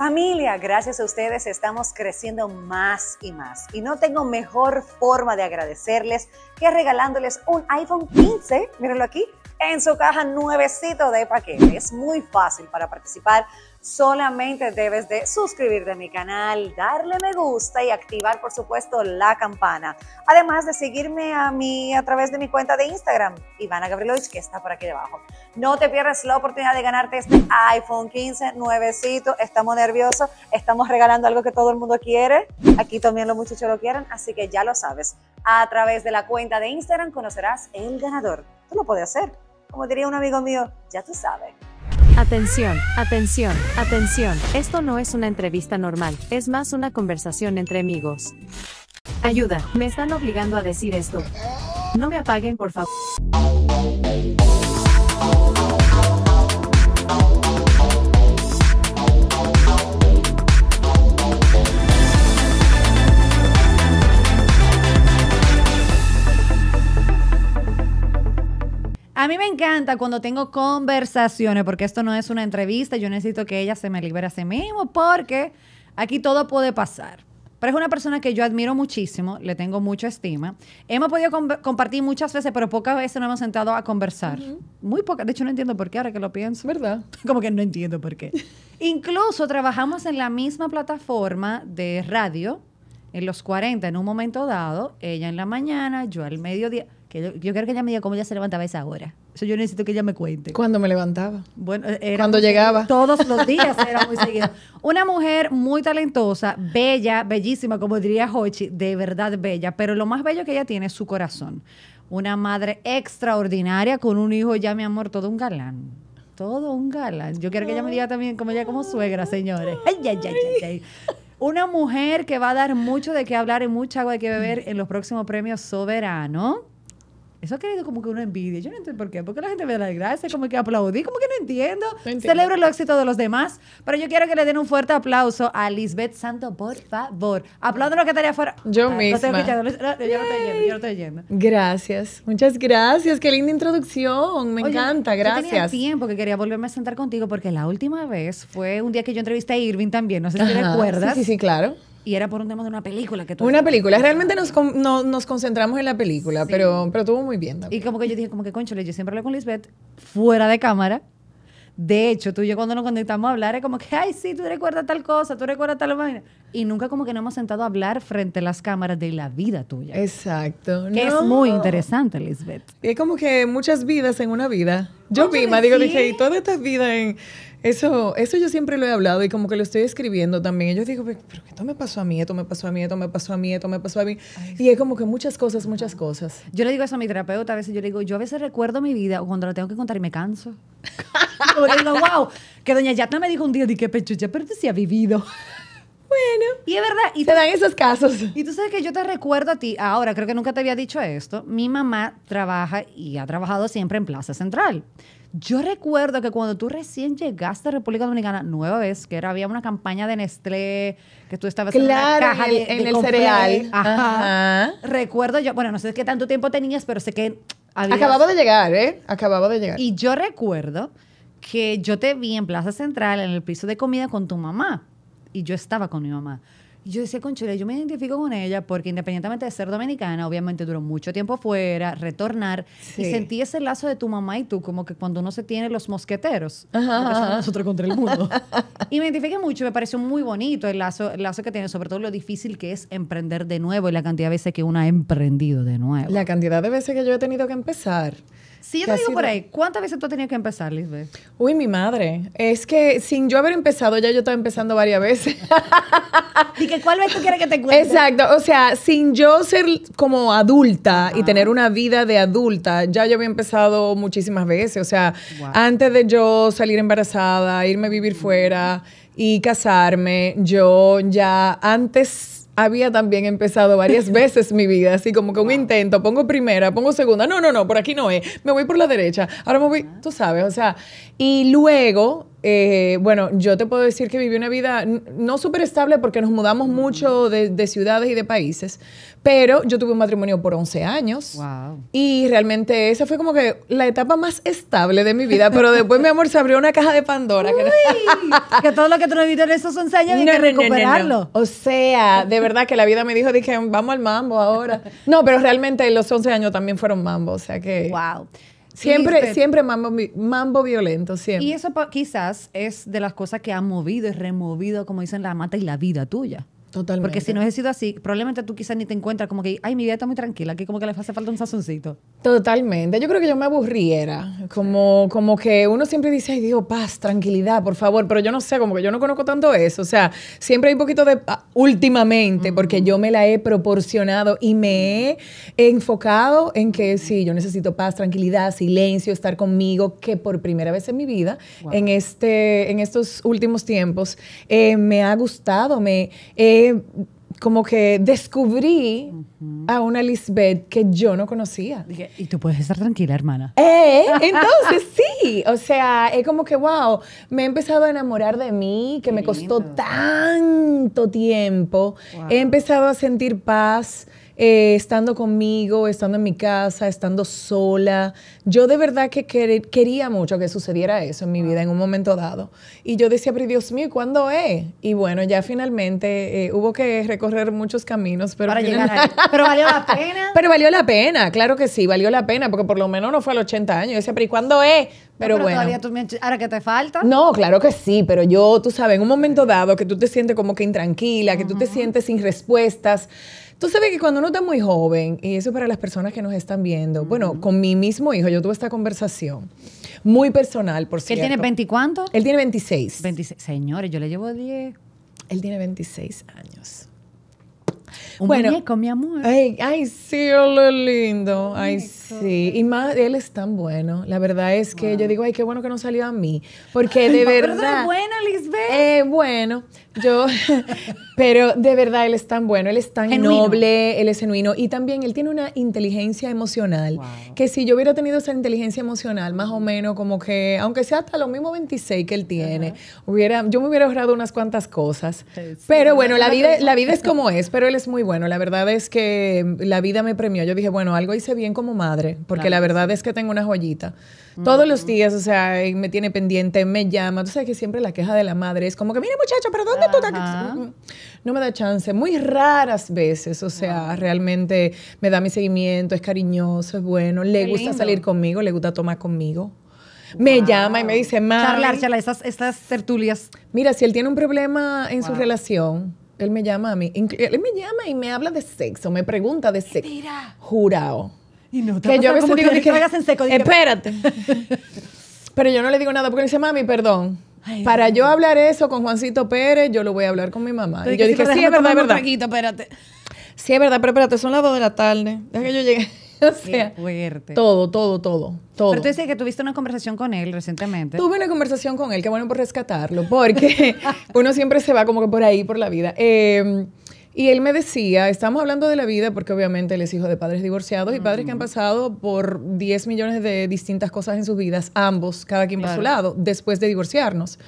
Familia, gracias a ustedes estamos creciendo más y más. Y no tengo mejor forma de agradecerles que regalándoles un iPhone 15, mírenlo aquí, en su caja nuevecito de paquete. Es muy fácil para participar solamente debes de suscribirte a mi canal, darle me gusta y activar por supuesto la campana. Además de seguirme a mí a través de mi cuenta de Instagram, Ivana Gabrielovich, que está por aquí debajo. No te pierdas la oportunidad de ganarte este iPhone 15 nuevecito. Estamos nerviosos, estamos regalando algo que todo el mundo quiere. Aquí también los muchachos lo quieren, así que ya lo sabes. A través de la cuenta de Instagram conocerás el ganador. Tú lo puedes hacer. Como diría un amigo mío, ya tú sabes. Atención, atención, atención. Esto no es una entrevista normal, es más una conversación entre amigos. Ayuda, me están obligando a decir esto. No me apaguen, por favor. A mí me encanta cuando tengo conversaciones, porque esto no es una entrevista, yo necesito que ella se me libere a sí mismo, porque aquí todo puede pasar. Pero es una persona que yo admiro muchísimo, le tengo mucha estima. Hemos podido compartir muchas veces, pero pocas veces nos hemos sentado a conversar. Muy pocas. De hecho, no entiendo por qué ahora que lo pienso. ¿Verdad? Como que no entiendo por qué. Incluso trabajamos en la misma plataforma de radio, en los 40, en un momento dado. Ella en la mañana, yo al mediodía. Que yo, creo que ella me dijo cómo ella se levantaba a esa hora. Eso yo necesito que ella me cuente. Cuando me levantaba. Bueno, eh, era cuando llegaba. Todos los días era muy seguido. Una mujer muy talentosa, bella, bellísima, como diría Hochi, de verdad bella, pero lo más bello que ella tiene es su corazón. Una madre extraordinaria con un hijo ya, mi amor, todo un galán. Todo un galán. Yo quiero que ella me diga también como ella como suegra, señores. Una mujer que va a dar mucho de qué hablar y mucha agua de qué beber en los próximos premios Soberano. Eso ha querido como que una envidia. Yo no entiendo por qué. Porque la gente ve la gracias, como que aplaudí, como que no entiendo. Celebro el éxito de los demás. Pero yo quiero que le den un fuerte aplauso a Lisbeth Santo, por favor. Aplaudan lo que estaría afuera. Yo ah, misma. yo no estoy yendo, Gracias. Muchas gracias. Qué linda introducción. Me encanta. Gracias. Yo tenía tiempo que quería volverme a sentar contigo porque la última vez fue un día que yo entrevisté a Irving también. No sé si recuerdas. sí, sí, claro. Y era por un tema de una película que tú Una película. Realmente nos, concentramos en la película, pero, pero estuvo muy bien. Y como que yo dije, como que, conchole, yo siempre hablé con Lisbeth fuera de cámara. De hecho, tú y yo cuando nos conectamos a hablar, es como que, ay, sí, tú recuerdas tal cosa, tú recuerdas tal vaina. Y nunca como que no hemos sentado a hablar frente a las cámaras de la vida tuya. Exacto. Que es muy interesante, Lisbeth. Es como que muchas vidas en una vida. Yo vi, digo, dije, y toda esta vida en eso, eso yo siempre lo he hablado y como que lo estoy escribiendo también. yo digo, pero esto me pasó a mí, esto me pasó a mí, esto me pasó a mí, esto me pasó a mí. y es como que muchas cosas, muchas cosas. Yo le digo eso a mi terapeuta, a veces yo le digo, yo a veces recuerdo mi vida cuando lo tengo que contar y me canso. Porque digo, wow, que doña Yatna me dijo un día, di que pechucha, pero te sí ha vivido. Bueno. Y es verdad. Y te dan esos casos. Y tú sabes que yo te recuerdo a ti, ahora creo que nunca te había dicho esto, mi mamá trabaja y ha trabajado siempre en Plaza Central. Yo recuerdo que cuando tú recién llegaste a República Dominicana, nueva vez, que era, había una campaña de Nestlé, que tú estabas en la caja en el, el cereal. Recuerdo yo, bueno, no sé qué tanto tiempo tenías, pero sé que había... Acababa de llegar, ¿eh? Acababa de llegar. Y yo recuerdo que yo te vi en Plaza Central, en el piso de comida con tu mamá y yo estaba con mi mamá. Y yo decía, conchule, yo me identifico con ella porque independientemente de ser dominicana, obviamente duró mucho tiempo fuera, retornar, y sentí ese lazo de tu mamá y tú, como que cuando uno se tiene los mosqueteros, nosotros contra el mundo. y me identifiqué mucho, me pareció muy bonito el lazo, el lazo que tiene, sobre todo lo difícil que es emprender de nuevo y la cantidad de veces que uno ha emprendido de nuevo. La cantidad de veces que yo he tenido que empezar. Si yo te digo por ahí, ¿cuántas veces tú has que empezar, Lisbeth? Uy, mi madre. Es que sin yo haber empezado, ya yo estaba empezando varias veces. ¿Y cuál vez tú quieres que te cuente? Exacto. O sea, sin yo ser como adulta y tener una vida de adulta, ya yo había empezado muchísimas veces. O sea, antes de yo salir embarazada, irme a vivir fuera y casarme, yo ya antes había también empezado varias veces mi vida, así como que un intento, pongo primera, pongo segunda, no, no, no, por aquí no es, me voy por la derecha, ahora me voy, tú sabes, o sea, y luego, eh, bueno, yo te puedo decir que viví una vida no súper estable porque nos mudamos mucho de, de ciudades y de países, pero yo tuve un matrimonio por 11 años. Y realmente esa fue como que la etapa más estable de mi vida. Pero después, mi amor, se abrió una caja de Pandora. que... todo lo que tú no en esos 11 años no, que recuperarlo. o sea, de verdad que la vida me dijo, dije, vamos al mambo ahora. No, pero realmente los 11 años también fueron mambo. O sea que... Wow. Siempre, siempre mambo, mambo violento, siempre. Y eso quizás es de las cosas que ha movido y removido, como dicen, la mata y la vida tuya. Totalmente. Porque si no hubiese sido así, probablemente tú quizás ni te encuentras como que, ay, mi vida está muy tranquila, aquí como que le hace falta un sazoncito. Totalmente. Yo creo que yo me aburriera. Como, como que uno siempre dice, ay, Dios, paz, tranquilidad, por favor. Pero yo no sé, como que yo no conozco tanto eso. O sea, siempre hay un poquito de. Ah, últimamente, porque yo me la he proporcionado y me he enfocado en que sí, yo necesito paz, tranquilidad, silencio, estar conmigo, que por primera vez en mi vida, en, este, en estos últimos tiempos, eh, me ha gustado, me como que descubrí a una Lisbeth que yo no conocía. Y tú puedes estar tranquila, hermana. ¿Eh? Entonces, sí. O sea, es como que, wow, me he empezado a enamorar de mí, que me costó tanto tiempo. He empezado a sentir paz. Eh, estando conmigo, estando en mi casa, estando sola. Yo de verdad que quería mucho que sucediera eso en mi vida en un momento dado. Y yo decía, pero Dios mío, ¿cuándo es? Y bueno, ya finalmente eh, hubo que recorrer muchos caminos. Pero Para llegar ahí. Pero valió la pena. Pero valió la pena, claro que sí, valió la pena, porque por lo menos no fue a los 80 años. Yo decía, pero cuándo es? Pero, pero, bueno. Todavía tú ahora que te falta. No, claro que sí, pero yo, tú sabes, en un momento dado que tú te sientes como que intranquila, que tú te sientes sin respuestas, Tú sabes que cuando uno está muy joven, y eso para las personas que nos están viendo, bueno, con mi mismo hijo yo tuve esta conversación, muy personal, por cierto. ¿Él tiene 20 Él tiene 26. 26. Señores, yo le llevo diez. Él tiene veintiséis años. Un bueno, muñeco, mi amor. Ay, ay sí, oh, lo lindo. Ay, sí. Sí, y más, él es tan bueno. La verdad es que yo digo, ay, qué bueno que no salió a mí. Porque de verdad. bueno, buena, Lisbeth. Eh, bueno, yo. pero de verdad él es tan bueno, él es tan noble, él es genuino. Y también él tiene una inteligencia emocional. Que si yo hubiera tenido esa inteligencia emocional, más o menos como que, aunque sea hasta lo mismo 26 que él tiene, hubiera, yo me hubiera ahorrado unas cuantas cosas. pero bueno, la vida, la vida es como es, pero él es muy bueno. La verdad es que la vida me premió. Yo dije, bueno, algo hice bien como madre porque la verdad es que tengo una joyita. Todos los mm. días, o sea, eh, me tiene pendiente, me llama. Tú sabes que siempre la queja de la madre es como que, mira muchacho, pero ¿dónde tú mm, mm. No me da chance. Muy raras veces, o sea, realmente me da mi seguimiento, es cariñoso, es bueno, le gusta salir conmigo, le gusta tomar conmigo. Me llama y me dice, mami. Charlar, charla, estas, tertulias. Mira, si él tiene un problema en su relación, él me llama a mí. Él me llama y me habla de sexo, me pregunta de sexo. Mira. Jurado. Y no te que yo a veces digo que, en seco. espérate. Pero yo no le digo nada porque le dice, mami, perdón. Para yo hablar eso con Juancito Pérez, yo lo voy a hablar con mi mamá. Y yo dije, sí, es verdad, es verdad. espérate. Sí, es verdad, pero espérate, son las dos de la tarde. Deja que yo llegue. O sea, fuerte. Todo, todo, todo, todo. Pero tú dices que tuviste una conversación con él recientemente. Tuve una conversación con él, que bueno por rescatarlo, porque uno siempre se va como que por ahí, por la vida. Eh, y él me decía, estamos hablando de la vida porque obviamente él es hijo de padres divorciados y mm. padres que han pasado por 10 millones de distintas cosas en sus vidas, ambos, cada quien va por su lado, después de divorciarnos.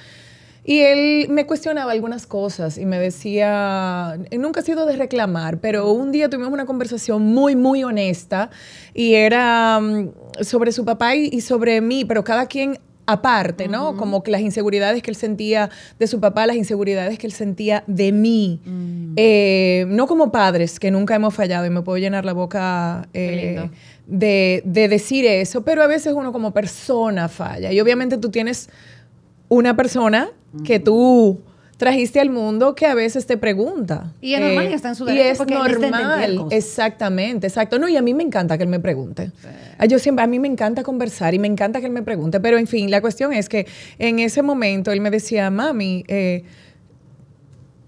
Y él me cuestionaba algunas cosas y me decía, nunca ha sido de reclamar, pero un día tuvimos una conversación muy, muy honesta y era mm, sobre su papá y sobre mí, pero cada quien aparte, ¿no? Como que las inseguridades que él sentía de su papá, las inseguridades que él sentía de mí. Mm. Eh, no como padres, que nunca hemos fallado y me puedo llenar la boca eh, de, decir eso, pero a veces uno como persona falla. Y obviamente tú tienes una persona que tú trajiste al mundo que a veces te pregunta. Y es normal eh, está en su derecho. Y es normal, exactamente, exacto. No, y a mí me encanta que él me pregunte. Ah, yo siempre, a mí me encanta conversar y me encanta que él me pregunte, pero en fin, la cuestión es que en ese momento él me decía, mami, eh,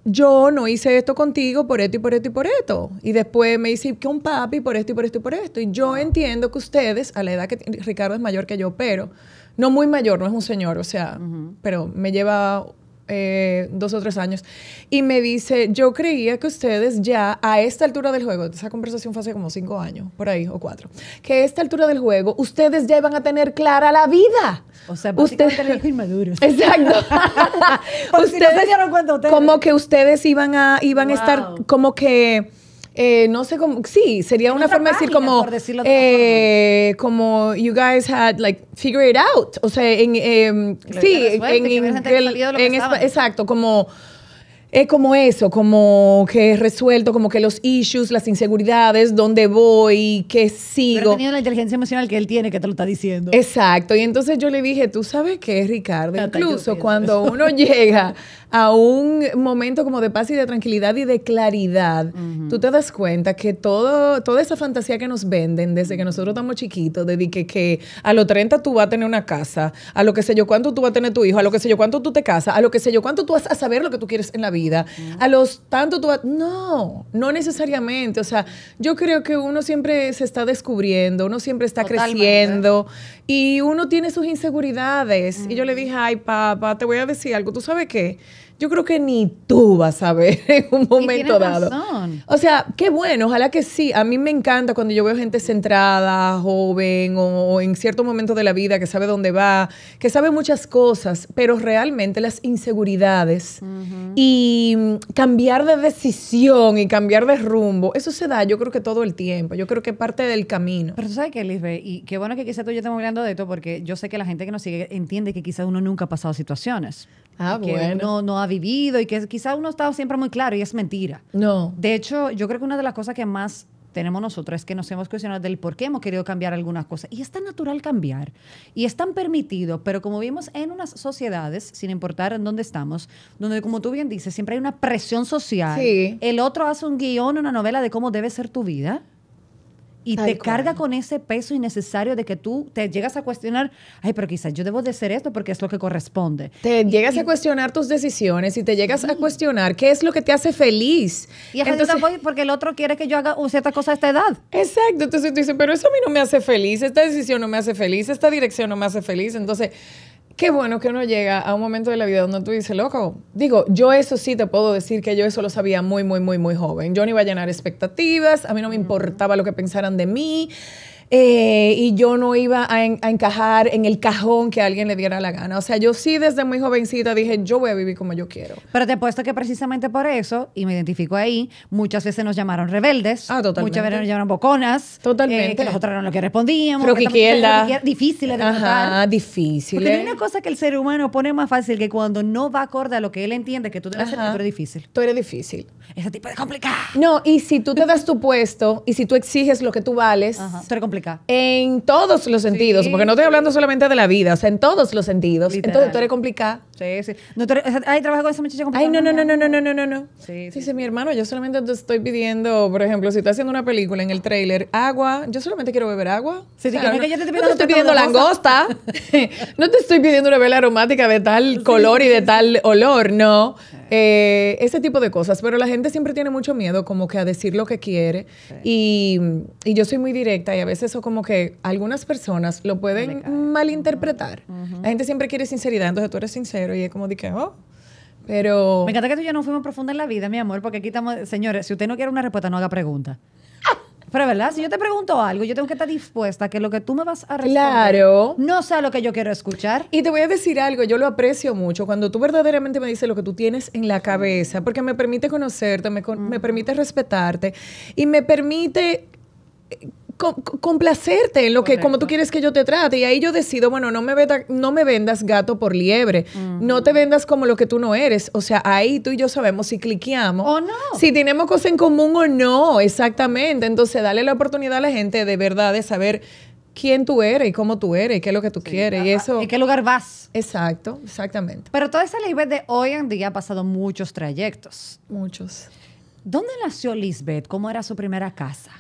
yo no hice esto contigo por esto y por esto y por esto. Y después me hice un papi por esto y por esto y por esto. Y yo entiendo que ustedes, a la edad que Ricardo es mayor que yo, pero no muy mayor, no es un señor, o sea, pero me lleva eh, dos o tres años, y me dice, yo creía que ustedes ya a esta altura del juego, esa conversación fue hace como cinco años, por ahí, o cuatro, que a esta altura del juego ustedes ya iban a tener clara la vida. O sea, ustedes eran inmaduros. Exacto. ustedes, si no se dieron cuenta, ustedes... Como que ustedes iban a, iban a estar, como que eh, no sé cómo, sí, sería una, forma de decir como, eh, como you guys had like figure it out, o sea, en, em, sí, en, en exacto, como es como eso, como que he resuelto, como que los issues, las inseguridades, dónde voy, qué sigo. Pero teniendo la inteligencia emocional que él tiene, que te lo está diciendo. Exacto. Y entonces yo le dije, tú sabes qué, Ricardo, incluso cuando uno llega a un momento como de paz y de tranquilidad y de claridad, tú te das cuenta que todo, toda esa fantasía que nos venden desde que nosotros estamos chiquitos, de que, que a los 30 tú vas a tener una casa, a lo que sé yo cuánto tú vas a tener tu hijo, a lo que sé yo cuánto tú te casas, a lo que sé yo cuánto tú vas a saber lo que tú quieres en la vida a los tanto tú No, no necesariamente. O sea, yo creo que uno siempre se está descubriendo, uno siempre está creciendo y uno tiene sus inseguridades. Y yo le dije, ay, papá, te voy a decir algo. ¿Tú sabes qué? yo creo que ni tú vas a ver en un momento dado. O sea, qué bueno, ojalá que sí. A mí me encanta cuando yo veo gente centrada, joven o, en cierto momento de la vida que sabe dónde va, que sabe muchas cosas, pero realmente las inseguridades y mm, cambiar de decisión y cambiar de rumbo, eso se da yo creo que todo el tiempo, yo creo que parte del camino. Pero tú sabes que, Lisbeth, y qué bueno que quizás tú y yo estemos hablando de esto porque yo sé que la gente que nos sigue entiende que quizás uno nunca ha pasado situaciones. Ah, que no ha vivido y que quizá uno estado siempre muy claro y es mentira. No. De hecho, yo creo que una de las cosas que más tenemos nosotros es que nos hemos cuestionado del por qué hemos querido cambiar algunas cosas. Y es tan natural cambiar. Y es tan permitido, pero como vimos en unas sociedades, sin importar en dónde estamos, donde como tú bien dices, siempre hay una presión social. El otro hace un guión, una novela de cómo debe ser tu vida y te carga con ese peso innecesario de que tú te llegas a cuestionar, ay, pero quizás yo debo de hacer esto porque es lo que corresponde. Te llegas a cuestionar tus decisiones y te llegas a cuestionar qué es lo que te hace feliz. Y entonces voy porque el otro quiere que yo haga cierta cosa a esta edad. Exacto, entonces tú dices, pero eso a mí no me hace feliz, esta decisión no me hace feliz, esta dirección no me hace feliz, entonces Qué bueno que uno llega a un momento de la vida donde tú dices, loco, digo, yo eso sí te puedo decir que yo eso lo sabía muy, muy, muy, muy joven. Yo no iba a llenar expectativas, a mí no me importaba lo que pensaran de mí. Eh, y yo no iba a, encajar en el cajón que alguien le diera la gana. O sea, yo sí desde muy jovencita dije, yo voy a vivir como yo quiero. Pero te puesto que precisamente por eso, y me identifico ahí, muchas veces nos llamaron rebeldes, ah, totalmente. muchas veces nos llamaron boconas, eh, totalmente. que nosotros eran lo que respondíamos. Pero que quiera. Difíciles de Ajá, difíciles. Porque hay una cosa que el ser humano pone más fácil que cuando no va acorde a lo que él entiende que tú debes hacer, tú eres difícil. Tú eres difícil. Ese tipo es complicado. No, y si tú te das tu puesto y si tú exiges lo que tú vales, Ajá. eres complicado. En todos los sentidos, porque no estoy hablando solamente de la vida, o en todos los sentidos. Entonces tú eres complicada. Sí, sí. No, con esa muchacha Ay, no, no, no, no, no, no, no, no, Sí, sí. mi hermano, yo solamente te estoy pidiendo, por ejemplo, si estás haciendo una película en el tráiler, agua. Yo solamente quiero beber agua. Sí, sí, no, te estoy pidiendo, langosta. no te estoy pidiendo una vela aromática de tal color y de tal olor, no. Eh, ese tipo de cosas. Pero la gente siempre tiene mucho miedo como que a decir lo que quiere. Y, yo soy muy directa y a veces eso como que algunas personas lo pueden malinterpretar. La gente siempre quiere sinceridad, entonces tú eres sincero pero y es como dije, oh. Pero. Me encanta que tú ya no fuimos profunda en la vida, mi amor, porque aquí estamos. Señores, si usted no quiere una respuesta, no haga pregunta. Pero, ¿verdad? Si yo te pregunto algo, yo tengo que estar dispuesta a que lo que tú me vas a responder claro. no sea lo que yo quiero escuchar. Y te voy a decir algo, yo lo aprecio mucho cuando tú verdaderamente me dices lo que tú tienes en la cabeza, porque me permite conocerte, me, me permite respetarte y me permite complacerte en lo que como tú quieres que yo te trate y ahí yo decido bueno no me no me vendas gato por liebre no te vendas como lo que tú no eres o sea ahí tú y yo sabemos si cliqueamos o no si tenemos cosas en común o no exactamente entonces dale la oportunidad a la gente de verdad de saber quién tú eres y cómo tú eres y qué es lo que tú quieres y eso y qué lugar vas exacto exactamente pero toda esa Lisbeth de hoy en día ha pasado muchos trayectos muchos ¿dónde nació Lisbeth? ¿cómo era su primera casa?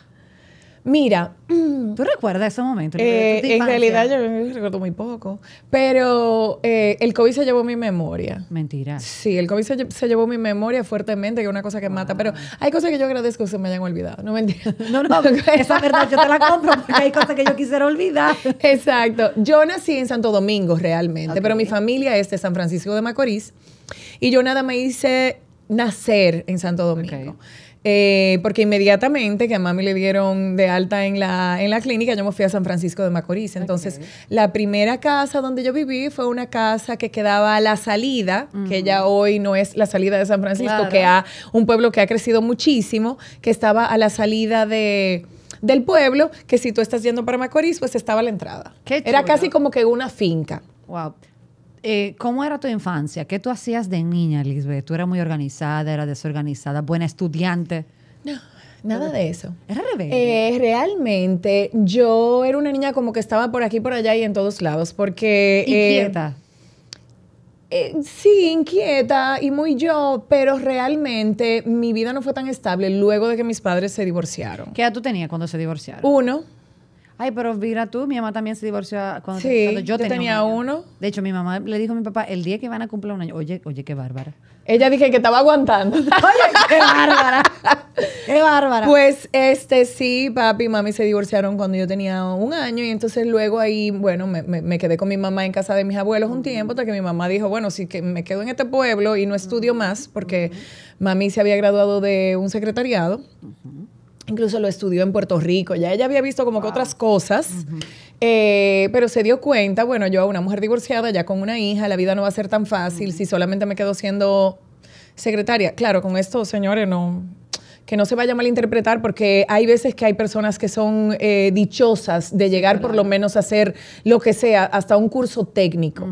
Mira, mm. ¿tú recuerdas ese momento? Eh, en realidad yo recuerdo muy poco, pero eh, el COVID se llevó mi memoria. Mentira. Sí, el COVID se, llevó mi memoria fuertemente, que es una cosa que mata, pero hay cosas que yo agradezco que se me hayan olvidado, no mentira. No, no, esa verdad yo te la compro porque hay cosas que yo quisiera olvidar. Exacto. Yo nací en Santo Domingo realmente, pero mi familia es de San Francisco de Macorís y yo nada me hice nacer en Santo Domingo. Eh, porque inmediatamente que a mami le dieron de alta en la, en la clínica, yo me fui a San Francisco de Macorís. Entonces, la primera casa donde yo viví fue una casa que quedaba a la salida, que ya hoy no es la salida de San Francisco, que ha un pueblo que ha crecido muchísimo, que estaba a la salida de del pueblo, que si tú estás yendo para Macorís, pues estaba la entrada. Era casi como que una finca. Wow. Eh, ¿Cómo era tu infancia? ¿Qué tú hacías de niña, Lisbeth? ¿Tú eras muy organizada, era desorganizada, buena estudiante? No, nada de eso. ¿Era rebelde? Eh, realmente, yo era una niña como que estaba por aquí, por allá y en todos lados, porque... Eh, inquieta. sí, inquieta y muy yo, pero realmente mi vida no fue tan estable luego de que mis padres se divorciaron. ¿Qué edad tú tenías cuando se divorciaron? Uno. Ay, pero mira tú, mi mamá también se divorció cuando, sí, cuando yo, yo, tenía, uno. De hecho, mi mamá le dijo a mi papá, el día que van a cumplir un año, oye, oye, qué bárbara. Ella dije que estaba aguantando. oye, qué bárbara. qué bárbara. Pues este sí, papi y mami se divorciaron cuando yo tenía un año y entonces luego ahí, bueno, me, quedé con mi mamá en casa de mis abuelos un tiempo hasta que mi mamá dijo, bueno, sí, que me quedo en este pueblo y no estudio más porque mami se había graduado de un secretariado. Incluso lo estudió en Puerto Rico, ya ella había visto como que otras cosas, eh, pero se dio cuenta, bueno, yo a una mujer divorciada, ya con una hija, la vida no va a ser tan fácil si solamente me quedo siendo secretaria. Claro, con esto, señores, no, que no se vaya a malinterpretar porque hay veces que hay personas que son eh, dichosas de llegar por lo menos a hacer lo que sea, hasta un curso técnico.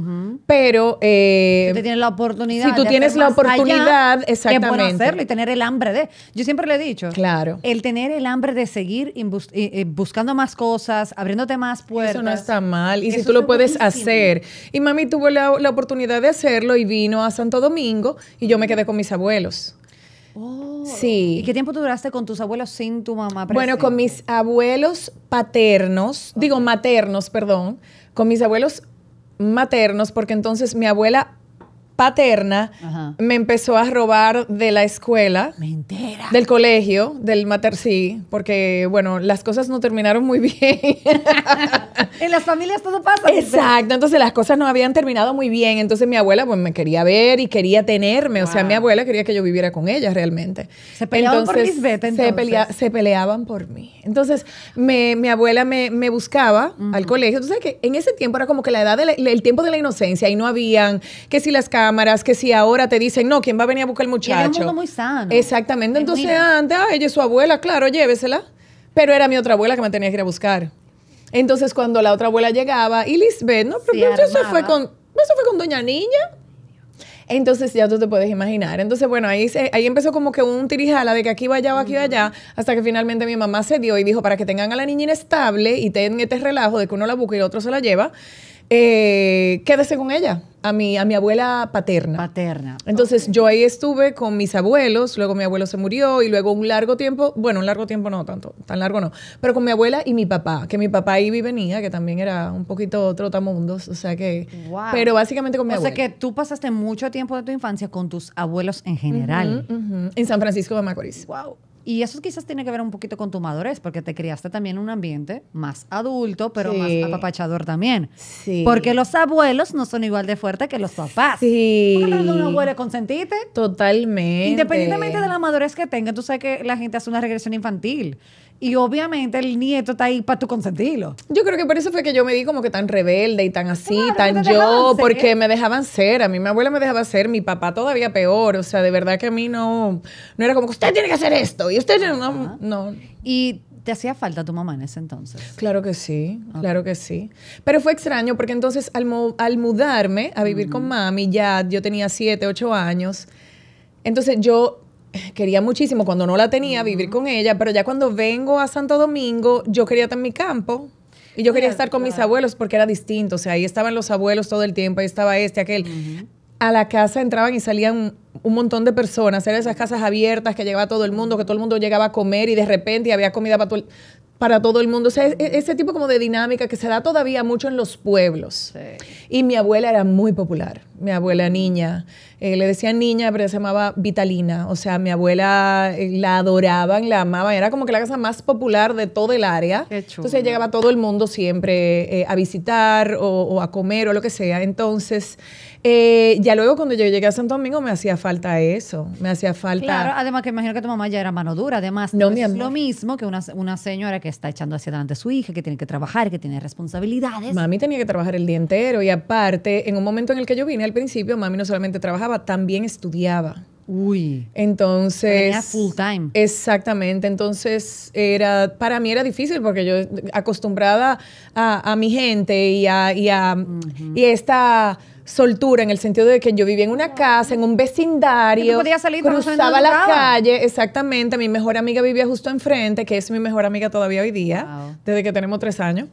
Pero... si eh, tú tienes la oportunidad. Si tú tienes la oportunidad, hacerlo y tener el hambre de... Yo siempre le he dicho. Claro. El tener el hambre de seguir eh, buscando más cosas, abriéndote más puertas. Eso no está mal. Y si tú lo puedes hacer. Y mami tuvo la oportunidad de hacerlo y vino a Santo Domingo y yo me quedé con mis abuelos. Oh. Sí. ¿Y qué tiempo tú duraste con tus abuelos sin tu mamá? Bueno, con mis abuelos paternos, digo maternos, perdón, con mis abuelos maternos, porque entonces mi abuela paterna me empezó a robar de la escuela. Del colegio, del mater sí, porque bueno, las cosas no terminaron muy bien. en las familias todo pasa. Exacto, entonces las cosas no habían terminado muy bien, entonces mi abuela pues me quería ver y quería tenerme, o sea, mi abuela quería que yo viviera con ella realmente. Se peleaban por mis entonces. Se, pelea se, peleaban por mí. Entonces, mi abuela me, buscaba al colegio, entonces que en ese tiempo era como que la edad del el tiempo de la inocencia y no habían que si las cámaras, que si ahora te dicen, no, ¿quién va a venir a buscar al muchacho? Era un mundo muy sano. Exactamente. Entonces antes, ella es su abuela, claro, llévesela. Pero era mi otra abuela que me tenía que ir a buscar. Entonces cuando la otra abuela llegaba, y Lisbeth, no, pero se fue con, eso fue con doña niña. Entonces ya tú te puedes imaginar. Entonces, bueno, ahí, ahí empezó como que un tirijala de que aquí va allá, o aquí allá, hasta que finalmente mi mamá se dio y dijo, para que tengan a la niña inestable y tengan este relajo de que uno la busca y el otro se la lleva, eh, quédese con ella, a mi, a mi abuela paterna. Paterna. Entonces yo ahí estuve con mis abuelos, luego mi abuelo se murió y luego un largo tiempo, bueno, un largo tiempo no tanto, tan largo no, pero con mi abuela y mi papá, que mi papá ahí venía, que también era un poquito trotamundos, o sea que... Pero básicamente con mi abuela. O sea que tú pasaste mucho tiempo de tu infancia con tus abuelos en general. En San Francisco de Macorís. Wow. Y eso quizás tiene que ver un poquito con tu madurez, porque te criaste también en un ambiente más adulto, pero más apapachador también. Sí. Porque los abuelos no son igual de fuertes que los papás. Sí. ¿Por un abuelo consentite? Totalmente. Independientemente de la madurez que tenga, tú sabes que la gente hace una regresión infantil. Y obviamente el nieto está ahí para tu consentirlo. Yo creo que por eso fue que yo me vi como que tan rebelde y tan así, tan yo, porque me dejaban ser. A mí mi abuela me dejaba ser, mi papá todavía peor. O sea, de verdad que a mí no, no era como que usted tiene que hacer esto y usted no. no. Y ¿Te hacía falta tu mamá en ese entonces? Claro que sí, claro que sí. Pero fue extraño porque entonces al, al mudarme a vivir con mm. mami, ya yo tenía siete, ocho años, entonces yo quería muchísimo cuando no la tenía vivir con ella, pero ya cuando vengo a Santo Domingo, yo quería estar en mi campo. Y yo quería estar con mis abuelos porque era distinto. O sea, ahí estaban los abuelos todo el tiempo, ahí estaba este, aquel. A la casa entraban y salían un montón de personas. Eran esas casas abiertas que llegaba todo el mundo, que todo el mundo llegaba a comer y de repente había comida para todo el para todo el mundo. O sea, e, e, ese tipo como de dinámica que se da todavía mucho en los pueblos. Y mi abuela era muy popular, mi abuela niña. Eh, le decían niña, pero se llamaba Vitalina. O sea, mi abuela eh, la adoraban, la amaban. Era como que la casa más popular de todo el área. Qué Entonces llegaba todo el mundo siempre eh, a visitar o a comer o lo que sea. Entonces... Eh, ya luego cuando yo llegué a Santo Domingo me hacía falta eso, me hacía falta... Claro, además que imagino que tu mamá ya era mano dura, además no, es pues, lo mismo que una, señora que está echando hacia adelante a su hija, que tiene que trabajar, que tiene responsabilidades. Mami tenía que trabajar el día entero y aparte, en un momento en el que yo vine al principio, mami no solamente trabajaba, también estudiaba. Uy. Entonces. full time. Exactamente. Entonces, era, para mí era difícil porque yo acostumbrada a, mi gente y a, y a y esta soltura en el sentido de que yo vivía en una casa, en un vecindario, podía salir, cruzaba la calle, exactamente, mi mejor amiga vivía justo enfrente, que es mi mejor amiga todavía hoy día, desde que tenemos tres años.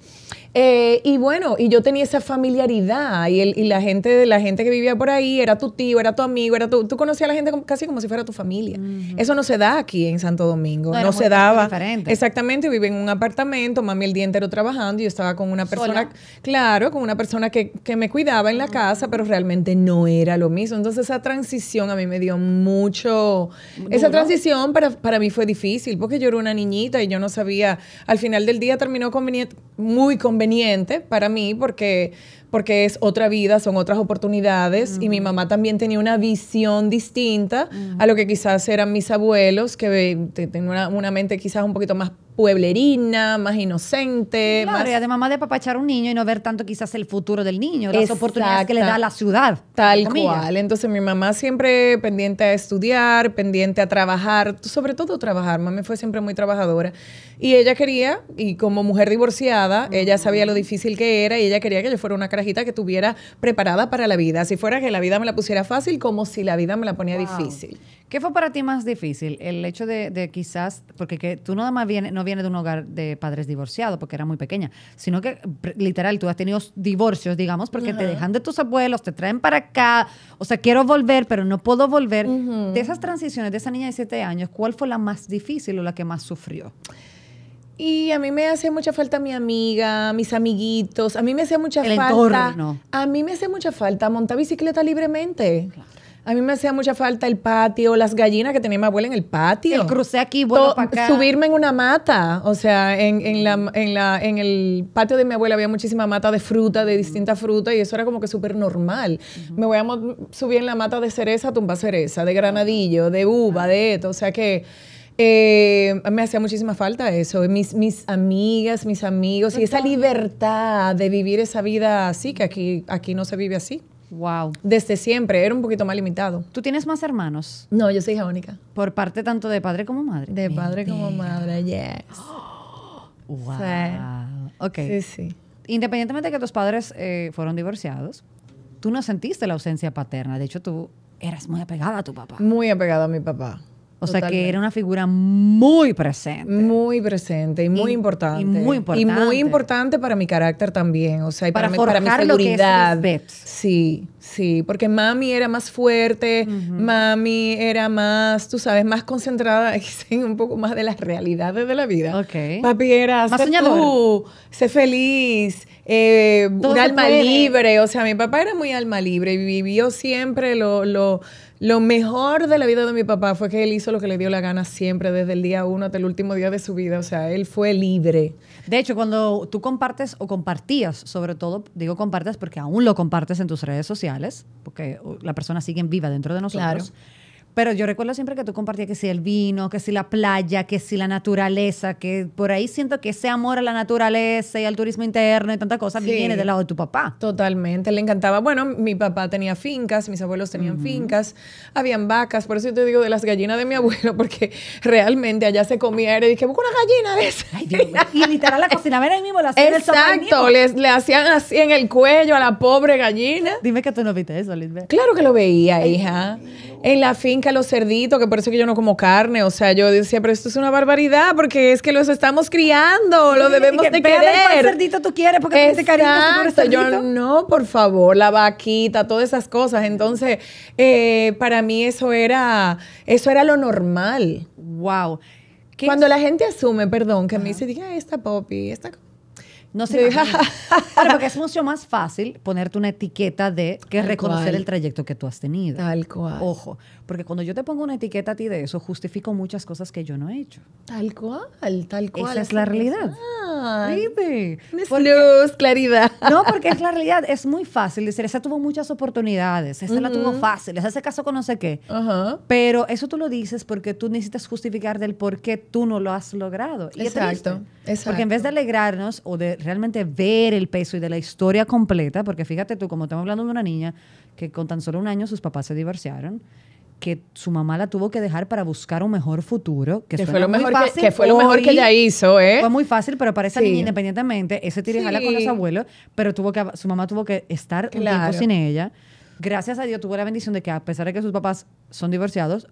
Eh, y bueno, y yo tenía esa familiaridad y, el, y la gente la gente que vivía por ahí era tu tío, era tu amigo, era tu, tú conocías a la gente casi como si fuera tu familia. Eso no se da aquí en Santo Domingo, no, se daba. Exactamente, vivía en un apartamento, mami el día entero trabajando y yo estaba con una persona, claro, con una persona que, me cuidaba en la casa pero realmente no era lo mismo. Entonces esa transición a mí me dio mucho... Esa transición para, mí fue difícil porque yo era una niñita y yo no sabía, al final del día terminó muy conveniente para mí porque porque es otra vida, son otras oportunidades y mi mamá también tenía una visión distinta a lo que quizás eran mis abuelos, que tengo una, mente quizás un poquito más pueblerina, más inocente. Claro, más... de mamá de papá echar un niño y no ver tanto quizás el futuro del niño, las oportunidades que le da la ciudad. Tal cual. Entonces mi mamá siempre pendiente a estudiar, pendiente a trabajar, sobre todo trabajar. Mami fue siempre muy trabajadora. Y ella quería, y como mujer divorciada, ella sabía lo mm. difícil que era y ella quería que yo fuera una que tuviera preparada para la vida. Si fuera que la vida me la pusiera fácil, como si la vida me la ponía difícil. ¿Qué fue para ti más difícil? El hecho de, quizás, porque que tú nada más viene, no vienes de un hogar de padres divorciados, porque era muy pequeña, sino que literal tú has tenido divorcios, digamos, porque te dejan de tus abuelos, te traen para acá, o sea, quiero volver, pero no puedo volver. De esas transiciones de esa niña de 7 años, ¿cuál fue la más difícil o la que más sufrió? Y a mí me hacía mucha falta mi amiga, mis amiguitos, a mí me hacía mucha falta... A mí me hacía mucha falta montar bicicleta libremente. A mí me hacía mucha falta el patio, las gallinas que tenía mi abuela en el patio. El cruce aquí, bueno, para acá. Subirme en una mata. O sea, en, en, la, en, la, en el patio de mi abuela había muchísima mata de fruta, de distintas frutas, y eso era como que súper normal. Me voy a subir en la mata de cereza, tumba cereza, de granadillo, de uva, de esto. O sea que eh, me hacía muchísima falta eso, mis, mis amigas, mis amigos y esa libertad de vivir esa vida así, que aquí, aquí no se vive así. Wow. Desde siempre, era un poquito más limitado. ¿Tú tienes más hermanos? No, yo soy hija única. Por parte tanto de padre como madre. De padre como madre, yes. wow. Sí. Sí, Independientemente de que tus padres eh, fueron divorciados, tú no sentiste la ausencia paterna. De hecho, tú eras muy apegada a tu papá. Muy apegada a mi papá. O sea que era una figura muy presente. Muy presente y muy importante. Y muy importante. Y muy importante para mi carácter también. O sea, y para, para, mi, para seguridad. sí, sí. Porque mami era más fuerte, mami era más, tú sabes, más concentrada un poco más de las realidades de la vida. Ok. Papi era más tú, sé feliz, eh, un alma libre. O sea, mi papá era muy alma libre y vivió siempre lo, lo lo mejor de la vida de mi papá fue que él hizo lo que le dio la gana siempre, desde el día uno hasta el último día de su vida. O sea, él fue libre. De hecho, cuando tú compartes o compartías, sobre todo, digo compartes porque aún lo compartes en tus redes sociales, porque la persona sigue en viva dentro de nosotros. Claro pero yo recuerdo siempre que tú compartías que si el vino, que si la playa, que si la naturaleza, que por ahí siento que ese amor a la naturaleza y al turismo interno y tanta cosa viene del lado de tu papá. Totalmente, le encantaba. Bueno, mi papá tenía fincas, mis abuelos tenían fincas, habían vacas, por eso yo te digo de las gallinas de mi abuelo, porque realmente allá se comía y dije, busca una gallina de esa. Ay, y literal la cocinaban ahí mismo, Exacto, le hacían así en el cuello a la pobre gallina. Dime que tú no viste eso, Lisbeth. Claro que lo veía, hija en la finca los cerditos, que por eso que yo no como carne. O sea, yo decía, pero esto es una barbaridad, porque es que los estamos criando, lo debemos de querer. cerdito tú quieres, porque te cariño por Yo no, por favor, la vaquita, todas esas cosas. Entonces, eh, para mí eso era, eso era lo normal. Wow. Cuando la gente asume, perdón, que a mí se diga, esta Poppy, esta no sé. porque es mucho más fácil ponerte una etiqueta de que reconocer el trayecto que tú has tenido. Tal cual. Ojo, porque cuando yo te pongo una etiqueta a ti de eso, justifico muchas cosas que yo no he hecho. Tal cual, tal cual. Esa es la realidad. Luz, claridad. No, porque es la realidad. Es muy fácil decir, esa tuvo muchas oportunidades, esa la tuvo fácil, esa se casó con no sé qué. Pero eso tú lo dices porque tú necesitas justificar del por qué tú no lo has logrado. exacto, exacto. Porque en vez de alegrarnos o de realmente ver el peso y de la historia completa, porque fíjate tú, como estamos hablando de una niña que con tan solo un año sus papás se divorciaron, que su mamá la tuvo que dejar para buscar un mejor futuro, que, fue lo mejor que, fue lo mejor que ella hizo, ¿eh? Fue muy fácil, pero para esa niña independientemente, ese tiro con los abuelos, pero tuvo que su mamá tuvo que estar un tiempo sin ella. Gracias a Dios tuvo la bendición de que a pesar de que sus papás son divorciados,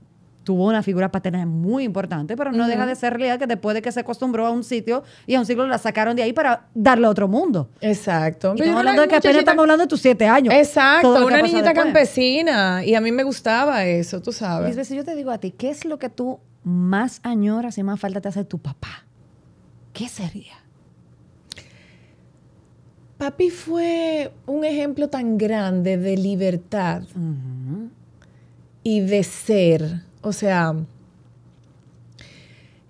tuvo una figura paterna muy importante, pero no deja de ser realidad que después de que se acostumbró a un sitio y a un siglo la sacaron de ahí para darle a otro mundo. Exacto. Y estamos hablando de que apenas estamos hablando de tus siete años. Exacto, una niñita campesina. Y a mí me gustaba eso, tú sabes. Y si yo te digo a ti, ¿qué es lo que tú más añoras y más falta te hace tu papá? ¿Qué sería? Papi fue un ejemplo tan grande de libertad y de ser o sea,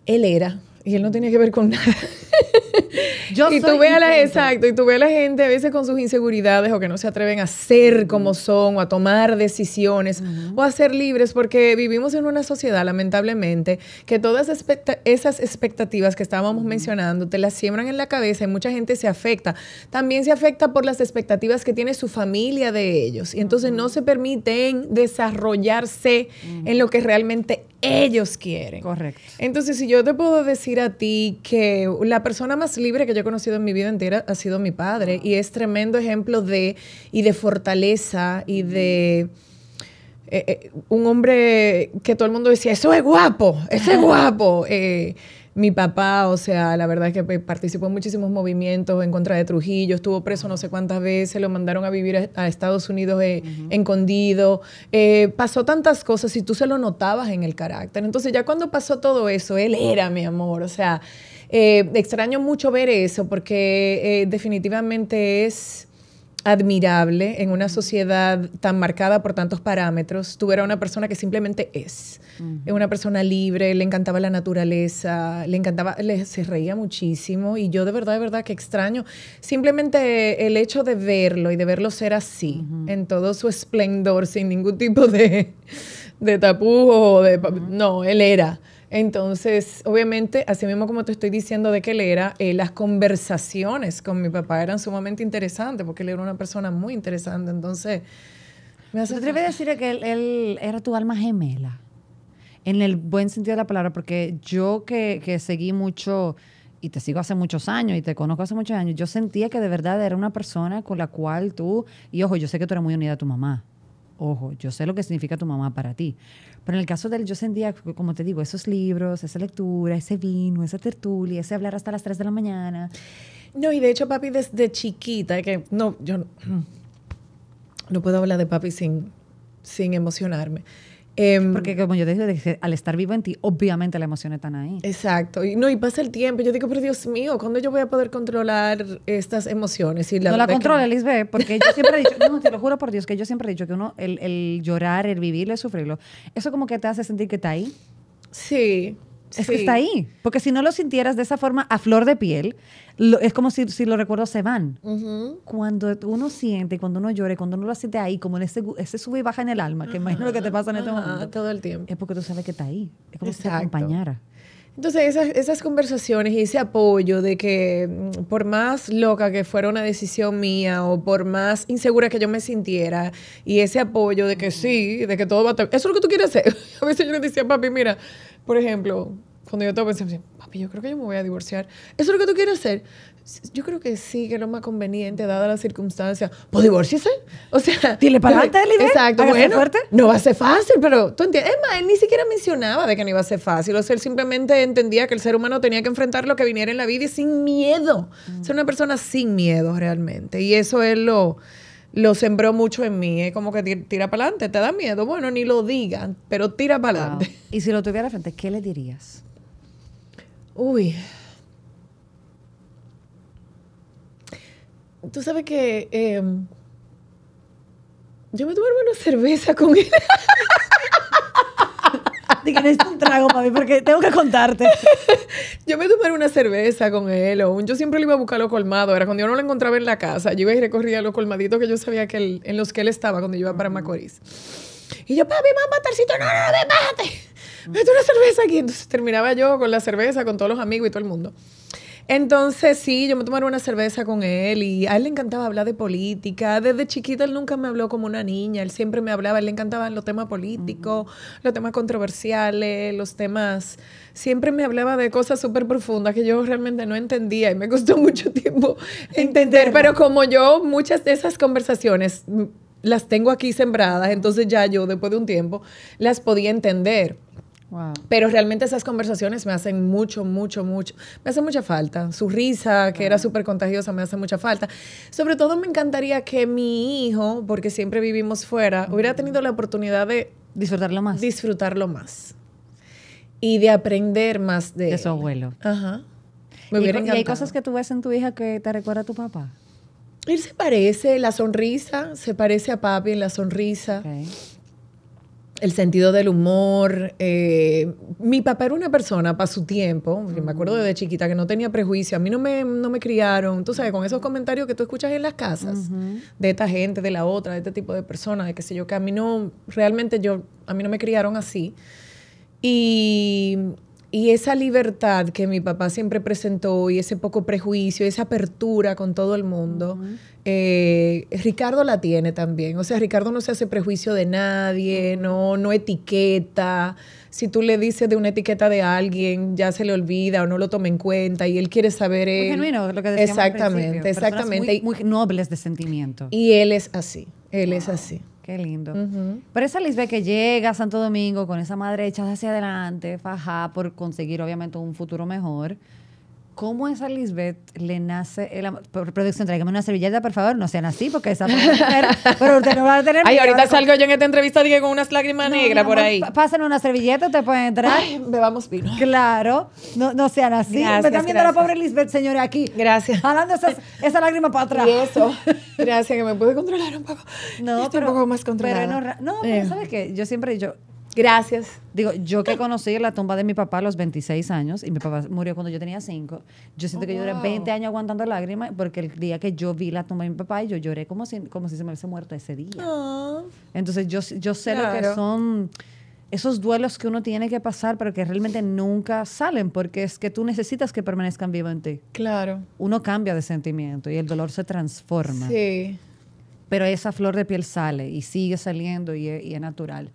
él era y él no tenía que ver con nada. Yo y tú ves a la, exacto, y tú la gente a veces con sus inseguridades o que no se atreven a ser como son o a tomar decisiones o a ser libres porque vivimos en una sociedad lamentablemente que todas esas expectativas que estábamos mencionando te las siembran en la cabeza y mucha gente se afecta. También se afecta por las expectativas que tiene su familia de ellos y entonces no se permiten desarrollarse en lo que realmente ellos quieren. Correcto. Entonces, si yo te puedo decir a ti que la persona más libre que yo he conocido en mi vida entera ha sido mi padre y es tremendo ejemplo de y de fortaleza y de eh, eh, un hombre que todo el mundo decía, eso es guapo, eso es guapo. Eh, mi papá, o sea, la verdad es que pues, participó en muchísimos movimientos en contra de Trujillo, estuvo preso no sé cuántas veces, lo mandaron a vivir a, Estados Unidos eh, eh, pasó tantas cosas y tú se lo notabas en el carácter. Entonces ya cuando pasó todo eso, él era mi amor, o sea, eh, extraño mucho ver eso porque eh, definitivamente es admirable en una mm. sociedad tan marcada por tantos parámetros. Tú eras una persona que simplemente es. una persona libre, le encantaba la naturaleza, le encantaba, se reía muchísimo y yo de verdad, de verdad que extraño simplemente el hecho de verlo y de verlo ser así, en todo su esplendor, sin ningún tipo de, de tapujo, de, no, él era. Entonces, obviamente, así mismo como te estoy diciendo de que él era, eh, las conversaciones con mi papá eran sumamente interesantes, porque él era una persona muy interesante. Entonces, me hace... a decir que él, era tu alma gemela? En el buen sentido de la palabra, porque yo que, que seguí mucho y te sigo hace muchos años y te conozco hace muchos años, yo sentía que de verdad era una persona con la cual tú, y ojo, yo sé que tú eres muy unida a tu mamá, ojo, yo sé lo que significa tu mamá para ti, pero en el caso del yo sentía, como te digo, esos libros, esa lectura, ese vino, esa tertulia, ese hablar hasta las 3 de la mañana. No, y de hecho, papi, desde chiquita, que no, yo no, no puedo hablar de papi sin, sin emocionarme. Em, porque como yo dije al estar vivo en ti, obviamente las emociones están ahí. Exacto. Y no, y pasa el tiempo. Yo digo, pero Dios mío, ¿cuándo yo voy a poder controlar estas emociones? Y no la controla, porque yo siempre he dicho, te lo juro por Dios, que yo siempre he dicho que uno, el, el llorar, el vivirlo, el sufrirlo, eso como que te hace sentir que está ahí. Sí. Es que está ahí. Porque si no lo sintieras de esa forma a flor de piel, es como si, si los recuerdos se van. Cuando uno siente, cuando uno llora, cuando uno lo siente ahí, como en ese, ese sube y baja en el alma, que imagino lo que te pasa en este momento. Todo el tiempo. Es porque tú sabes que está ahí. Es como si te acompañara. Entonces, esas, conversaciones y ese apoyo de que mm, por más loca que fuera una decisión mía o por más insegura que yo me sintiera, y ese apoyo de que sí, de que todo va a estar... Eso es lo que tú quieres hacer. a veces yo le decía, papi, mira, por ejemplo, cuando yo estaba pensando, papi, yo creo que yo me voy a divorciar. Eso es lo que tú quieres hacer. Yo creo que sí, que es lo más conveniente, dada la circunstancia. Pues divórciese. O sea. Dile para adelante, Exacto, bueno. Fuerte. No va a ser fácil, pero tú entiendes. Es más, él ni siquiera mencionaba de que no iba a ser fácil. O sea, él simplemente entendía que el ser humano tenía que enfrentar lo que viniera en la vida y sin miedo. Mm. Ser una persona sin miedo realmente. Y eso él lo, lo sembró mucho en mí. Es como que tira para adelante, te da miedo. Bueno, ni lo digan, pero tira para adelante. Y si lo tuviera frente, ¿qué le dirías? Uy, Tú sabes que em, yo me tomé una cerveza con él. Que necesito un trago para mí porque tengo que contarte. yo me tomé una cerveza con él. O un, yo siempre le iba a buscar lo colmado. Era cuando yo no lo encontraba en la casa. Yo iba y recorría los colmaditos que yo sabía que él, en los que él estaba cuando yo iba para Macorís. Y yo, papi, mamá, talcito, no, no, no, bájate. Mete una cerveza aquí. Entonces terminaba yo con la cerveza, con todos los amigos y todo el mundo. Entonces, sí, yo me tomaba una cerveza con él y a él le encantaba hablar de política. Desde chiquita él nunca me habló como una niña, él siempre me hablaba, le encantaban los temas políticos, los temas controversiales, los temas... Siempre me hablaba de cosas súper profundas que yo realmente no entendía y me costó mucho tiempo entender, pero como yo, muchas de esas conversaciones las tengo aquí sembradas, entonces ya yo después de un tiempo las podía entender. Pero realmente esas conversaciones me hacen mucho, mucho, mucho, me hace mucha falta. Su risa, que era ah. súper contagiosa, me hace mucha falta. Sobre todo me encantaría que mi hijo, porque siempre vivimos fuera, hubiera tenido la oportunidad de... Disfrutarlo más. Disfrutarlo más. Y de aprender más de... De su abuelo. Ajá. ¿Y, ¿Y hay cosas que tú ves en tu hija que te recuerda a tu papá? Él se parece, la sonrisa, se parece a papi en la sonrisa. Okay el sentido del humor. Eh, mi papá era una persona para su tiempo, me acuerdo mm. desde chiquita que no tenía prejuicio, a mí no me, no me criaron, tú sabes, con esos comentarios que tú escuchas en las casas, de esta gente, de la otra, de este tipo de personas, de qué sé yo, que a mí no, realmente yo, a mí no me criaron así. Y, esa libertad que mi papá siempre presentó y ese poco prejuicio, esa apertura con todo el mundo, eh, Ricardo la tiene también. O sea, Ricardo no se hace prejuicio de nadie, no, no etiqueta. Si tú le dices de una etiqueta de alguien, ya se le olvida o no lo toma en cuenta y él quiere saber. Muy genuino, lo que decíamos Exactamente, exactamente. Muy, muy, nobles de sentimiento. Y él es así, él es así. Qué lindo. Pero esa Lisbeth que llega a Santo Domingo con esa madre echada hacia adelante, fajá por conseguir obviamente un futuro mejor. ¿Cómo es a Lisbeth le nace el amor? Producción, tráigame una servilleta, por favor. No sean así, porque esa mujer. pero usted no va a tener. Ay, ahorita salgo yo en esta entrevista dije, con unas lágrimas negras por ahí. Pásenme una servilleta, te pueden entrar. Ay, bebamos vino. Claro. No, no sean así. Gracias, Me están viendo la pobre Lisbeth, señores, aquí. Gracias. hablando esa lágrima para atrás. Y eso. Gracias, que me pude controlar un poco. No, Estoy un poco más controlada. no, eh. pero ¿sabes qué? Yo siempre he dicho, Gracias. Digo, yo que conocí la tumba de mi papá a los 26 años y mi papá murió cuando yo tenía 5, yo siento que yo duré 20 años aguantando lágrimas porque el día que yo vi la tumba de mi papá, yo lloré como si, como si se me hubiese muerto ese día. Entonces yo, yo sé lo que son esos duelos que uno tiene que pasar, pero que realmente nunca salen, porque es que tú necesitas que permanezcan vivos en ti. Claro. Uno cambia de sentimiento y el dolor se transforma. Sí. Pero esa flor de piel sale y sigue saliendo y es, y es natural.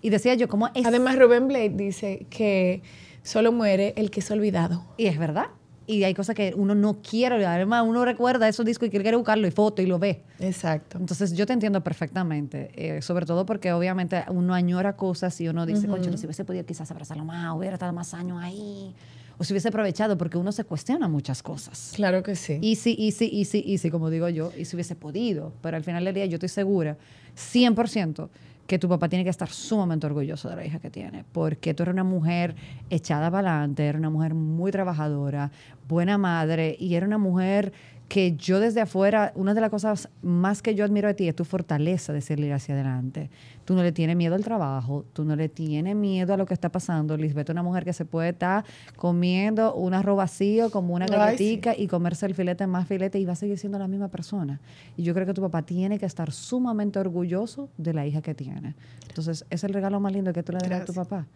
Y decía yo, ¿cómo Además, Rubén Blade dice que solo muere el que es olvidado. Y es verdad. Y hay cosas que uno no quiere olvidar. Además, uno recuerda esos discos y quiere buscarlo y foto y lo ve. Exacto. Entonces, yo te entiendo perfectamente. Eh, sobre todo porque, obviamente, uno añora cosas y uno dice, uh si hubiese podido quizás abrazarlo más, hubiera estado más años ahí o si hubiese aprovechado, porque uno se cuestiona muchas cosas. Claro que sí. Y sí, y sí, y sí, y sí, como digo yo, y si hubiese podido, pero al final del día yo estoy segura, 100%, que tu papá tiene que estar sumamente orgulloso de la hija que tiene, porque tú eres una mujer echada para adelante, eres una mujer muy trabajadora, buena madre y era una mujer que yo desde afuera, una de las cosas más que yo admiro de ti es tu fortaleza de seguir hacia adelante. Tú no le tienes miedo al trabajo, tú no le tienes miedo a lo que está pasando. Lisbeth es una mujer que se puede estar comiendo un arroz vacío como una galletica y comerse el filete más filete y va a seguir siendo la misma persona. Y yo creo que tu papá tiene que estar sumamente orgulloso de la hija que tiene. Entonces, es el regalo más lindo que tú le das a tu papá.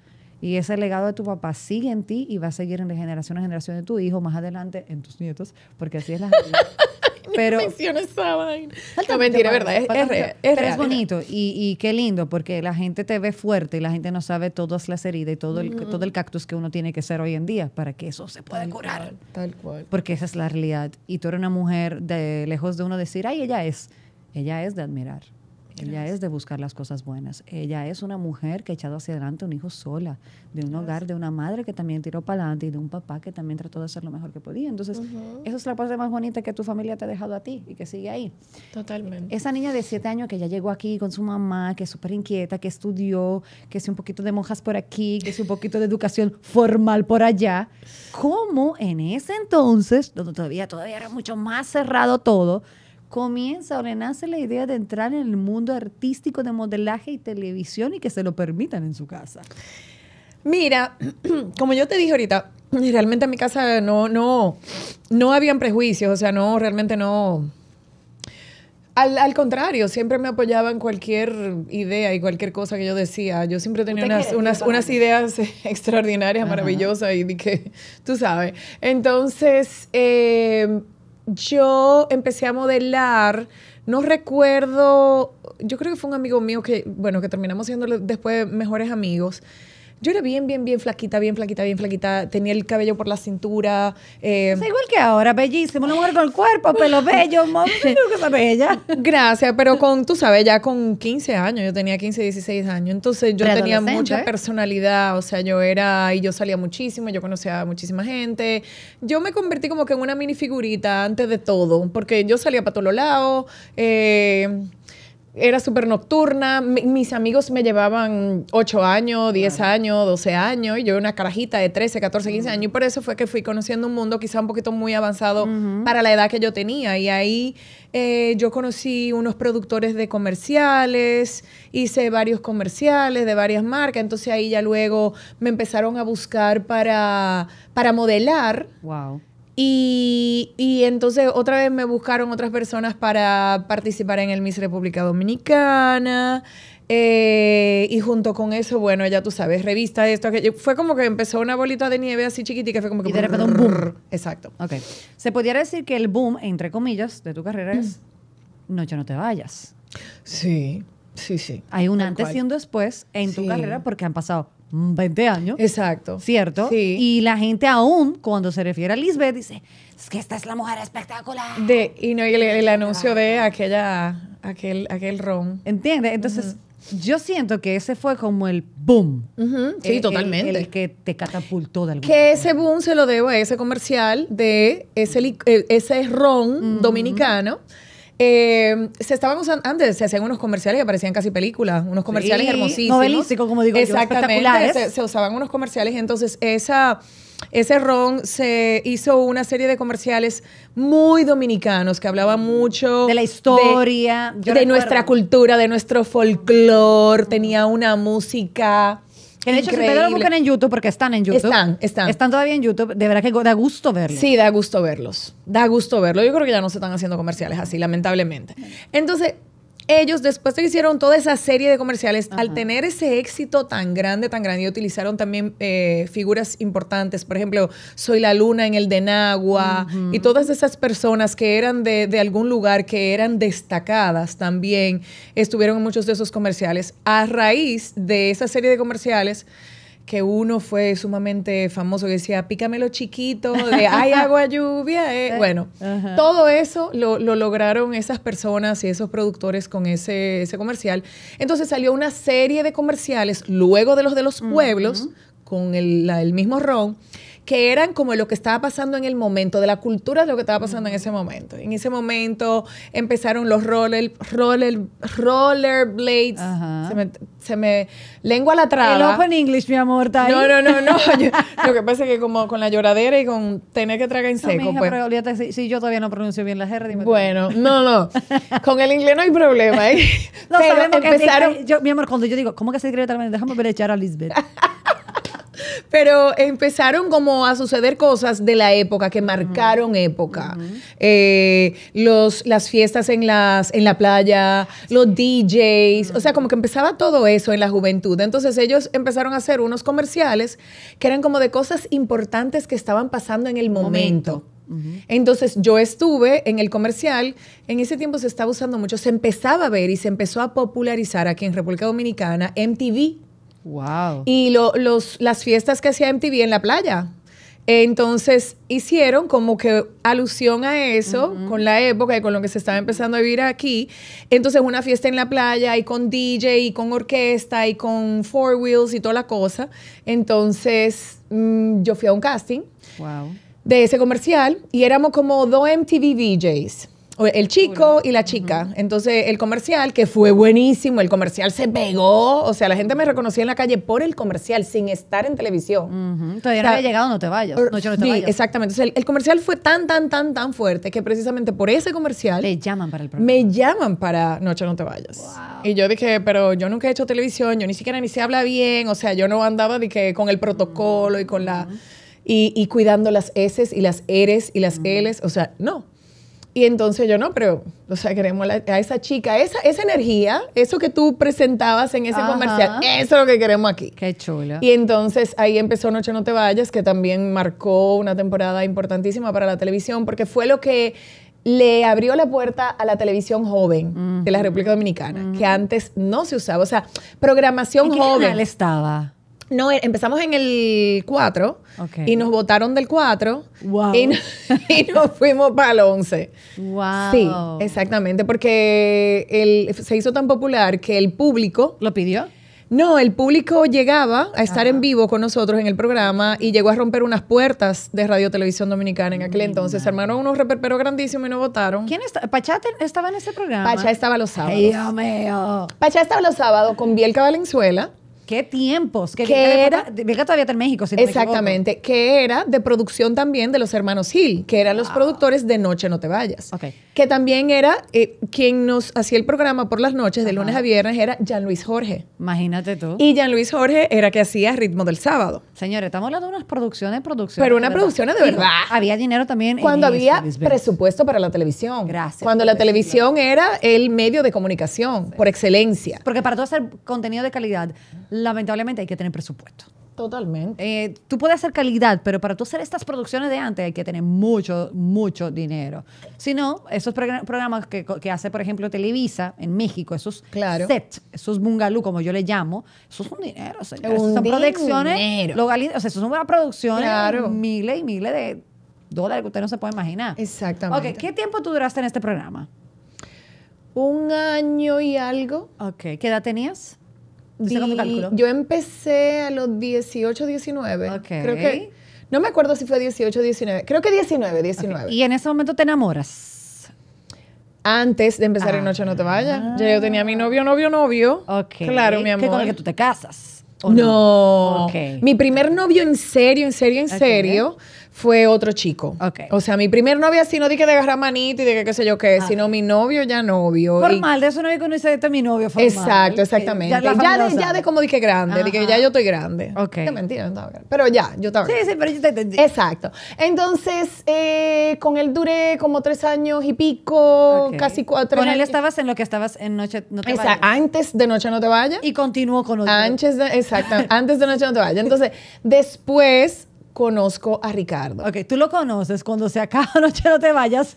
Y ese legado de tu papá sigue en ti y va a seguir en de generación a generación de tu hijo, más adelante en tus nietos, porque así es la realidad. Pero No, mentira, es verdad, es, es, es, es bonito y, qué lindo, porque la gente te ve fuerte y la gente no sabe todas las heridas y todo el, todo el cactus que uno tiene que ser hoy en día para que eso se pueda curar. tal cual. Porque esa es la realidad. Y tú eres una mujer de lejos de uno decir, ay, ella es. Ella es de admirar. Ella es de buscar las cosas buenas. Ella es una mujer que ha echado hacia adelante un hijo sola, de un hogar, de una madre que también tiró para adelante y de un papá que también trató de hacer lo mejor que podía. Entonces, esa es la parte más bonita que tu familia te ha dejado a ti y que sigue ahí. Totalmente. Esa niña de siete años que ya llegó aquí con su mamá, que es súper inquieta, que estudió, que es un poquito de monjas por aquí, que es un poquito de educación formal por allá. ¿Cómo en ese entonces, donde todavía, todavía era mucho más cerrado todo, comienza o renace la idea de entrar en el mundo artístico de modelaje y televisión y que se lo permitan en su casa? Mira, como yo te dije ahorita, realmente en mi casa no, no, no habían prejuicios, o sea, no, realmente no. Al, contrario, siempre me apoyaban cualquier idea y cualquier cosa que yo decía. Yo siempre tenía unas, ideas extraordinarias, maravillosas y que, tú sabes. Entonces, eh, yo empecé a modelar, no recuerdo, yo creo que fue un amigo mío que, bueno, que terminamos siendo después mejores amigos yo era bien, bien, bien flaquita, bien flaquita, bien flaquita. Tenía el cabello por la cintura. Eh, igual que ahora, bellísimo, una mujer con el cuerpo, pelo bello, más que bella. Gracias, pero con, tú sabes, ya con 15 años, yo tenía 15, 16 años, entonces yo tenía mucha ¿eh? personalidad, o sea, yo era, y yo salía muchísimo, yo conocía a muchísima gente. Yo me convertí como que en una minifigurita antes de todo, porque yo salía para todos los lados. Eh, era súper nocturna. mis amigos me llevaban 8 años, 10 años, 12 años, y yo una carajita de 13, 14, 15 años. Y por eso fue que fui conociendo un mundo quizá un poquito muy avanzado para la edad que yo tenía. Y ahí eh, yo conocí unos productores de comerciales, hice varios comerciales de varias marcas. Entonces ahí ya luego me empezaron a buscar para, para modelar. ¡Wow! Y, entonces otra vez me buscaron otras personas para participar en el Miss República Dominicana. Eh, y junto con eso, bueno, ya tú sabes, revista, esto, Fue como que empezó una bolita de nieve así chiquitita que fue como que... Y de repente un boom. Exacto. Se podría decir que el boom, entre comillas, de tu carrera es... Mm. No, no te vayas. Sí, sí, sí. Hay un antes y un después en tu carrera porque han pasado 20 años. Exacto. ¿Cierto? Sí. Y la gente aún, cuando se refiere a Lisbeth, dice, es que esta es la mujer espectacular. y no, y el, anuncio de aquella, aquel, aquel ron. ¿Entiendes? Entonces, yo siento que ese fue como el boom. Sí, totalmente. El, que te catapultó de alguna Que ese boom se lo debo a ese comercial de ese, eh, ese ron dominicano Em, se estaban usando antes, se hacían unos comerciales que parecían casi películas, unos comerciales hermosísimos. como digo Exactamente, se, usaban unos comerciales. Entonces, esa, ese ron se hizo una serie de comerciales muy dominicanos que hablaba mucho. De la historia. De, nuestra cultura, de nuestro folclore. Tenía una música que de hecho, si ustedes lo buscan en YouTube, porque están en YouTube. Están, están. Están todavía en YouTube. De verdad que da gusto verlos. Sí, da gusto verlos. Da gusto verlos. Yo creo que ya no se están haciendo comerciales así, lamentablemente. Entonces, ellos, después de hicieron toda esa serie de comerciales, al tener ese éxito tan grande, tan grande, utilizaron también eh, figuras importantes, por ejemplo, Soy la Luna en el Denagua, y todas esas personas que eran de, de, algún lugar, que eran destacadas también, estuvieron en muchos de esos comerciales. A raíz de esa serie de comerciales, que uno fue sumamente famoso que decía, pícamelo chiquito, de ay, agua lluvia. Eh, bueno, todo eso lo, lograron esas personas y esos productores con ese, comercial. Entonces salió una serie de comerciales, luego de los de los pueblos, con el, el mismo ron que eran como lo que estaba pasando en el momento, de la cultura de lo que estaba pasando en ese momento. En ese momento empezaron los roller, roller, rollerblades. Se me, lengua la traba. El Open English, mi amor, está ahí. No, no, no, no. lo que pasa es que como con la lloradera y con tener que tragar en seco. No, pues. pero, yo todavía no pronuncio bien la R, dime. Bueno, no, no. Con el inglés no hay problema, ¿eh? no, pero empezaron... yo, mi amor, cuando yo digo, ¿cómo que se escribe tal manera? Déjame ver echar a Lisbeth. Pero empezaron como a suceder cosas de la época, que marcaron época. Eh, las fiestas en, las, en la playa, los DJs, o sea, como que empezaba todo eso en la juventud. Entonces ellos empezaron a hacer unos comerciales que eran como de cosas importantes que estaban pasando en el momento. Entonces yo estuve en el comercial, en ese tiempo se estaba usando mucho, se empezaba a ver y se empezó a popularizar aquí en República Dominicana MTV. Wow. Y las fiestas que hacía MTV en la playa. Entonces hicieron como que alusión a eso con la época y con lo que se estaba empezando a vivir aquí. Entonces una fiesta en la playa y con DJ y con orquesta y con four wheels y toda la cosa. Entonces mm, yo fui a un casting de ese comercial y éramos como dos MTV DJs el chico y la chica. Entonces, el comercial, que fue buenísimo, el comercial se pegó. O sea, la gente me reconocía en la calle por el comercial, sin estar en televisión. Todavía no había llegado, no te vayas. No, no te vayas. exactamente. el, comercial fue tan, tan, tan, tan fuerte que precisamente por ese comercial. me llaman para el Me llaman para Noche, no te vayas. Y yo dije, pero yo nunca he hecho televisión, yo ni siquiera ni se habla bien. O sea, yo no andaba de que con el protocolo y con la. Y, cuidando las S y las R y las Ls. O sea, no. Y entonces yo no, pero, o sea, queremos a esa chica, esa, esa energía, eso que tú presentabas en ese comercial, eso es lo que queremos aquí. Qué chulo. Y entonces ahí empezó Noche No Te Vayas, que también marcó una temporada importantísima para la televisión, porque fue lo que le abrió la puerta a la televisión joven de la República Dominicana, que antes no se usaba. O sea, programación ¿En qué joven. estaba? No, eh, empezamos en el 4 y nos votaron del 4 y, nos fuimos para el 11. Wow. Sí, exactamente, porque el, se hizo tan popular que el público... ¿Lo pidió? No, el público llegaba a estar en vivo con nosotros en el programa y llegó a romper unas puertas de Radio Televisión Dominicana en aquel mm, entonces. Se armaron unos reperperos grandísimos y no votaron. ¿Quién está? ¿Pachá estaba en ese programa? Pachá estaba los sábados. Dios mío. Pachá estaba los sábados con Bielka Valenzuela qué tiempos. Que, era, Venga, todavía está en México, si Exactamente, que era de producción también de los hermanos Gil, que eran los productores de Noche No Te Vayas. Ok. Que también era eh, quien nos hacía el programa por las noches, de lunes a viernes, era Jean Luis Jorge. Imagínate tú. Y Jean Luis Jorge era que hacía Ritmo del Sábado. Señores, estamos hablando de unas producciones, producciones. Pero unas producciones de verdad. había dinero también. Cuando había presupuesto para la televisión. Gracias. Cuando la televisión era el medio de comunicación por excelencia. Porque para todo hacer contenido de calidad, lamentablemente hay que tener presupuesto. Totalmente. Eh, tú puedes hacer calidad, pero para tú hacer estas producciones de antes hay que tener mucho, mucho dinero. Si no, esos programas que, hace, por ejemplo, Televisa en México, esos sets, esos bungalú, como yo le llamo, esos son dinero, son producciones o sea, son buenas producciones, miles y miles de dólares que usted no se puede imaginar. Exactamente. ¿qué tiempo tú duraste en este programa? Un año y algo. Okay. ¿qué edad tenías? Yo empecé a los 18, 19. Creo que. No me acuerdo si fue 18, 19. Creo que 19, 19. ¿Y en ese momento te enamoras? Antes de empezar en ah. Noche No Te Vaya Ya Yo tenía mi novio, novio, novio. Claro, mi amor. Que con el que tú te casas. No. Mi primer novio en serio, en serio, en serio fue otro chico. Okay. O sea, mi primer novio así no dije de agarrar manito y de que qué sé yo qué, sino mi novio ya novio. Formal, de eso no había conocido hice este de mi novio formal. Exacto, exactamente. Ya, de, como dije grande, dije ya yo estoy grande. Ok. Es mentira, no estaba grande. Pero ya, yo estaba grande. sí, sí, pero yo te entendí. Exacto. Entonces, eh, con él duré como tres años y pico, casi cuatro Con él estabas en lo que estabas en Noche No Te Exacto, Antes de Noche No Te Vayas. Y continuó con otro. Antes de, exacto, antes de Noche No Te Vayas. Entonces, después conozco a Ricardo. Ok, tú lo conoces cuando se acaba noche no te vayas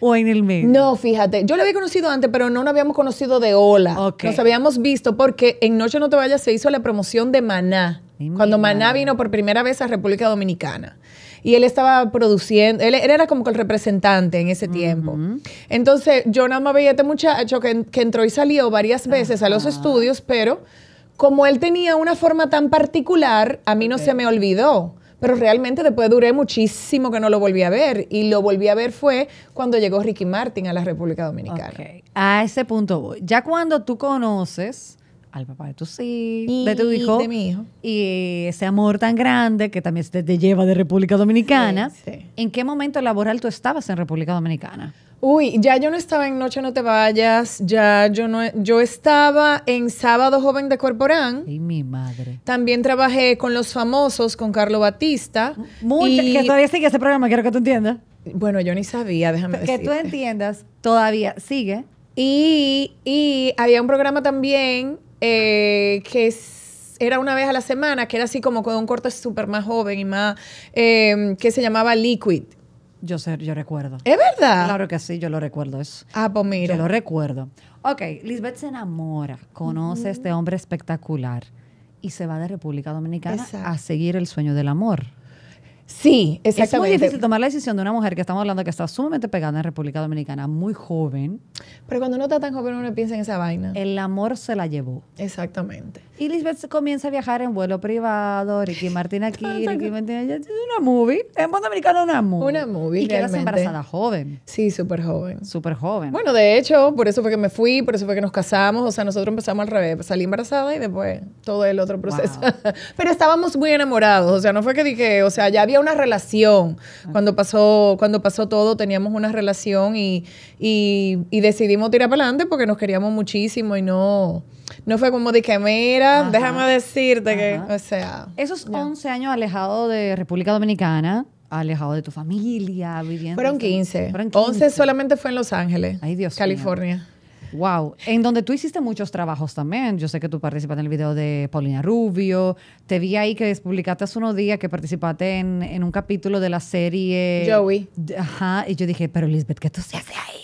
o en el medio. No, fíjate, yo lo había conocido antes, pero no lo habíamos conocido de hola. Nos habíamos visto porque en Noche no te vayas se hizo la promoción de Maná, cuando Maná vino por primera vez a República Dominicana. Y él estaba produciendo, él, era como el representante en ese tiempo. Entonces, yo nada más veía este muchacho que, entró y salió varias veces a los estudios, pero como él tenía una forma tan particular, a mí no se me olvidó pero realmente después duré muchísimo que no lo volví a ver y lo volví a ver fue cuando llegó Ricky Martin a la República Dominicana. A ese punto voy. Ya cuando tú conoces al papá de de tu hijo, y ese amor tan grande que también te, te lleva de República Dominicana, ¿en qué momento laboral tú estabas en República Dominicana? Uy, ya yo no estaba en Noche No Te Vayas, ya yo no, yo estaba en Sábado Joven de Corporán. Y mi madre. También trabajé con Los Famosos, con Carlo Batista. que todavía sigue ese programa, quiero que tú entiendas. Bueno, yo ni sabía, déjame decir. Que tú entiendas, todavía sigue. Y, había un programa también eh, que era una vez a la semana, que era así como con un corte súper más joven y más, eh, que se llamaba Liquid, yo sé, yo recuerdo. ¿Es verdad? Claro que sí, yo lo recuerdo eso. Ah, pues mira. lo recuerdo. Ok, Lisbeth se enamora, conoce a este hombre espectacular y se va de República Dominicana a seguir el sueño del amor. Sí, exactamente. Es muy difícil tomar la decisión de una mujer que estamos hablando que está sumamente pegada en República Dominicana, muy joven. Pero cuando uno está tan joven uno piensa en esa vaina. El amor se la llevó. Exactamente. Y Lisbeth comienza a viajar en vuelo privado, Ricky Martín aquí, Ricky Martín allá. Es una movie. En banda americana una movie. Una movie, Y quedas embarazada joven. Sí, súper joven. Súper joven. Bueno, de hecho, por eso fue que me fui, por eso fue que nos casamos. O sea, nosotros empezamos al revés. Salí embarazada y después todo el otro proceso. Pero estábamos muy enamorados. O sea, no fue que dije, o sea, ya había una relación. Cuando pasó, cuando pasó todo, teníamos una relación y, y, decidimos tirar para adelante porque nos queríamos muchísimo y no, no fue como dije, mira, déjame decirte que, o sea. Esos 11 años alejado de República Dominicana, alejado de tu familia, viviendo. Fueron 15. 11 solamente fue en Los Ángeles, California. Wow. En donde tú hiciste muchos trabajos también. Yo sé que tú participaste en el video de Paulina Rubio. Te vi ahí que publicaste hace unos días que participaste en, un capítulo de la serie. Joey. Ajá. Y yo dije, pero Lisbeth, ¿qué tú se hace ahí?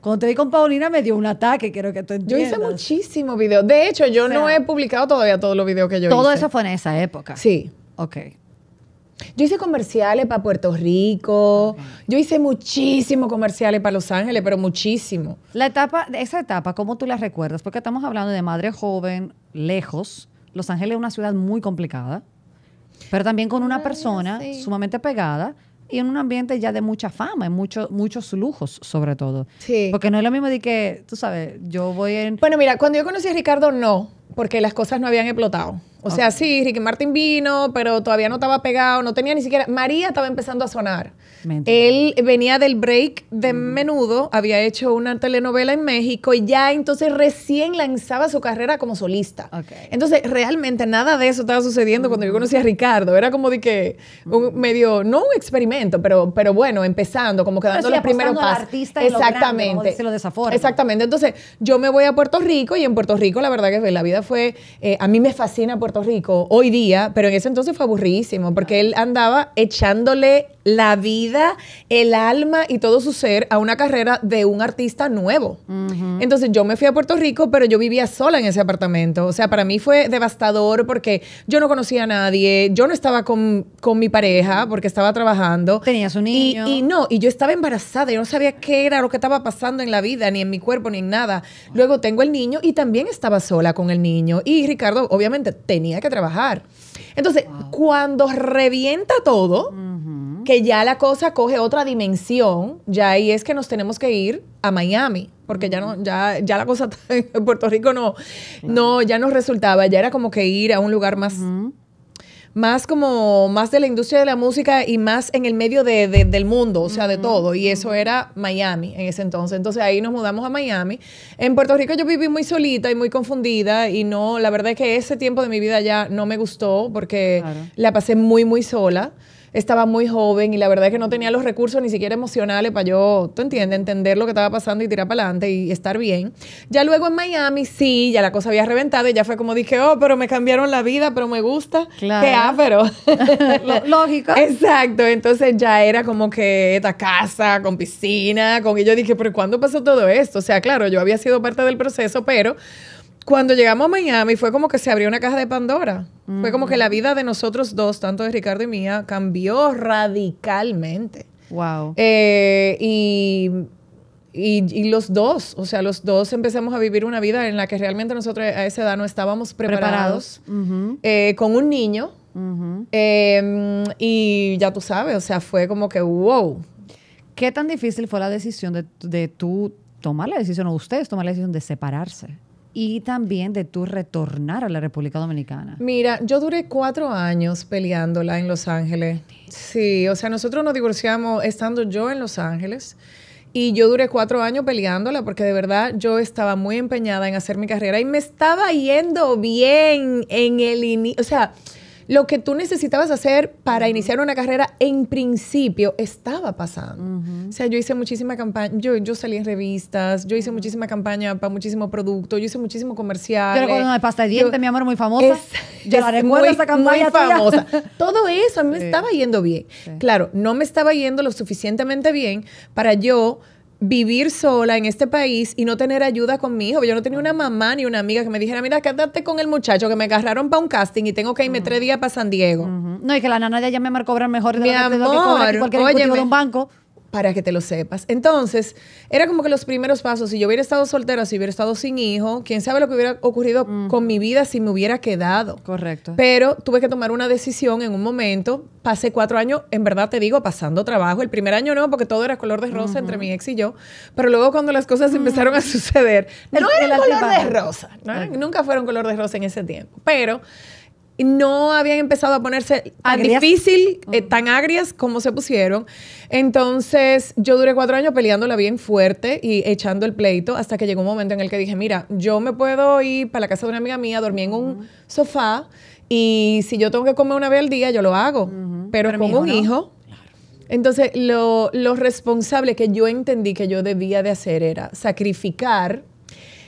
Cuando te vi con Paulina me dio un ataque, quiero que tú entiendas. Yo hice muchísimos videos. De hecho, yo no he publicado todavía todos los videos que yo hice. Todo eso fue en esa época. Sí. Ok. Yo hice comerciales para Puerto Rico, yo hice muchísimos comerciales para Los Ángeles, pero muchísimo. La etapa, esa etapa, ¿cómo tú la recuerdas? Porque estamos hablando de madre joven, lejos. Los Ángeles es una ciudad muy complicada, pero también con una ah, persona sumamente pegada y en un ambiente ya de mucha fama, y muchos lujos, sobre todo. Sí. Porque no es lo mismo de que, tú sabes, yo voy en... Bueno, mira, cuando yo conocí a Ricardo, no, porque las cosas no habían explotado. O sea, sí, Ricky Martin vino, pero todavía no estaba pegado, no tenía ni siquiera. María estaba empezando a sonar. Él venía del break de mm. menudo, había hecho una telenovela en México y ya entonces recién lanzaba su carrera como solista. Entonces, realmente nada de eso estaba sucediendo cuando yo conocí a mm. Ricardo. Era como de que un mm. medio, no un experimento, pero, pero bueno, empezando, como que dando los primeros pasos. Exactamente. Exactamente. Entonces, yo me voy a Puerto Rico y en Puerto Rico, la verdad que la vida fue. Eh, a mí me fascina Puerto Rico hoy día, pero en ese entonces fue aburridísimo, porque él andaba echándole la vida, el alma y todo su ser a una carrera de un artista nuevo. Entonces yo me fui a Puerto Rico, pero yo vivía sola en ese apartamento. O sea, para mí fue devastador porque yo no conocía a nadie, yo no estaba con, mi pareja porque estaba trabajando. Tenías un niño. Y, no, y yo estaba embarazada, yo no sabía qué era lo que estaba pasando en la vida, ni en mi cuerpo, ni en nada. Luego tengo el niño y también estaba sola con el niño. Y Ricardo, obviamente, tenía que trabajar. Entonces, cuando revienta todo, que ya la cosa coge otra dimensión, ya ahí es que nos tenemos que ir a Miami, porque ya no, ya, ya la cosa en Puerto Rico no, no, ya nos resultaba, ya era como que ir a un lugar más, más como, más de la industria de la música y más en el medio del mundo, o sea, de todo, y eso era Miami en ese entonces, entonces ahí nos mudamos a Miami. En Puerto Rico yo viví muy solita y muy confundida, y no, la verdad es que ese tiempo de mi vida ya no me gustó, porque la pasé muy, muy sola estaba muy joven y la verdad es que no tenía los recursos ni siquiera emocionales para yo, ¿tú entiendes?, entender lo que estaba pasando y tirar para adelante y estar bien. Ya luego en Miami, sí, ya la cosa había reventado y ya fue como dije, oh, pero me cambiaron la vida, pero me gusta. Claro. Qué ah, pero? Lógico. Exacto. Entonces ya era como que esta casa con piscina, con... Y yo dije, pero ¿cuándo pasó todo esto? O sea, claro, yo había sido parte del proceso, pero cuando llegamos a Miami fue como que se abrió una caja de Pandora. Fue como que la vida de nosotros dos, tanto de Ricardo y mía, cambió radicalmente. Wow. Eh, y, los dos, o sea, los dos empezamos a vivir una vida en la que realmente nosotros a esa edad no estábamos preparados, eh, con un niño. Em, y ya tú sabes, o sea, fue como que, wow. ¿Qué tan difícil fue la decisión de, de tú tomar la decisión, o ustedes tomar la decisión de separarse? y también de tu retornar a la República Dominicana. Mira, yo duré cuatro años peleándola en Los Ángeles. Sí, o sea, nosotros nos divorciamos estando yo en Los Ángeles. Y yo duré cuatro años peleándola porque de verdad yo estaba muy empeñada en hacer mi carrera y me estaba yendo bien en el inicio. O sea, lo que tú necesitabas hacer para iniciar una carrera en principio estaba pasando. O sea, yo hice muchísima campaña, yo, yo salí en revistas, yo hice muchísima campaña para muchísimo producto, yo hice muchísimo comercial. Yo recuerdo una de pasta de dientes, mi amor, muy famosa. yo la recuerdo esa campaña muy famosa. Todo eso a mí me estaba yendo bien. Claro, no me estaba yendo lo suficientemente bien para yo vivir sola en este país y no tener ayuda con mi hijo. Yo no tenía una mamá ni una amiga que me dijera, mira, quédate con el muchacho que me agarraron para un casting y tengo que irme tres días para San Diego. No, y que la nana ya allá me marcó cobrar mejor de mi que un banco para que te lo sepas. Entonces, era como que los primeros pasos, si yo hubiera estado soltera, si hubiera estado sin hijo, quién sabe lo que hubiera ocurrido con mi vida si me hubiera quedado. Correcto. Pero tuve que tomar una decisión en un momento. Pasé cuatro años, en verdad te digo, pasando trabajo. El primer año no, porque todo era color de rosa entre mi ex y yo. Pero luego cuando las cosas empezaron a suceder, no era color de rosa. Nunca fueron color de rosa en ese tiempo. Pero no habían empezado a ponerse a difícil, eh, tan agrias como se pusieron. Entonces, yo duré cuatro años peleándola bien fuerte y echando el pleito hasta que llegó un momento en el que dije, mira, yo me puedo ir para la casa de una amiga mía, dormir en un sofá y si yo tengo que comer una vez al día, yo lo hago. Pero, Pero, con un hijo... Entonces, lo, lo responsable que yo entendí que yo debía de hacer era sacrificar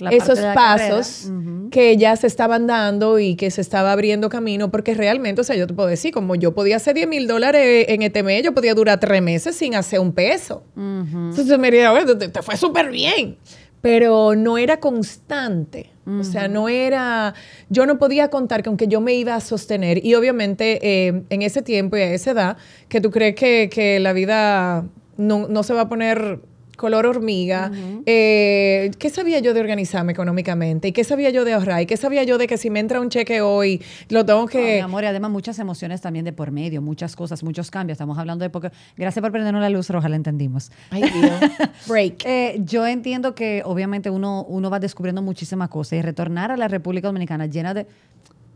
esos pasos que ya se estaban dando y que se estaba abriendo camino, porque realmente, o sea, yo te puedo decir, como yo podía hacer 10 mil dólares en ETM, este yo podía durar tres meses sin hacer un peso. Entonces me diría, oye, te, fue súper bien pero no era constante. O sea, no era, yo no podía contar que aunque yo me iba a sostener, y obviamente eh, en ese tiempo y a esa edad, que tú crees que, que la vida no, no, se va a poner color hormiga, eh, ¿qué sabía yo de organizarme económicamente? ¿Y qué sabía yo de ahorrar? ¿Y qué sabía yo de que si me entra un cheque hoy, lo tengo que... amor, y además muchas emociones también de por medio, muchas cosas, muchos cambios. Estamos hablando de... Porque... Gracias por prendernos la luz roja, la entendimos. Ay, Break. Eh, yo entiendo que obviamente uno, uno va descubriendo muchísimas cosas y retornar a la República Dominicana llena de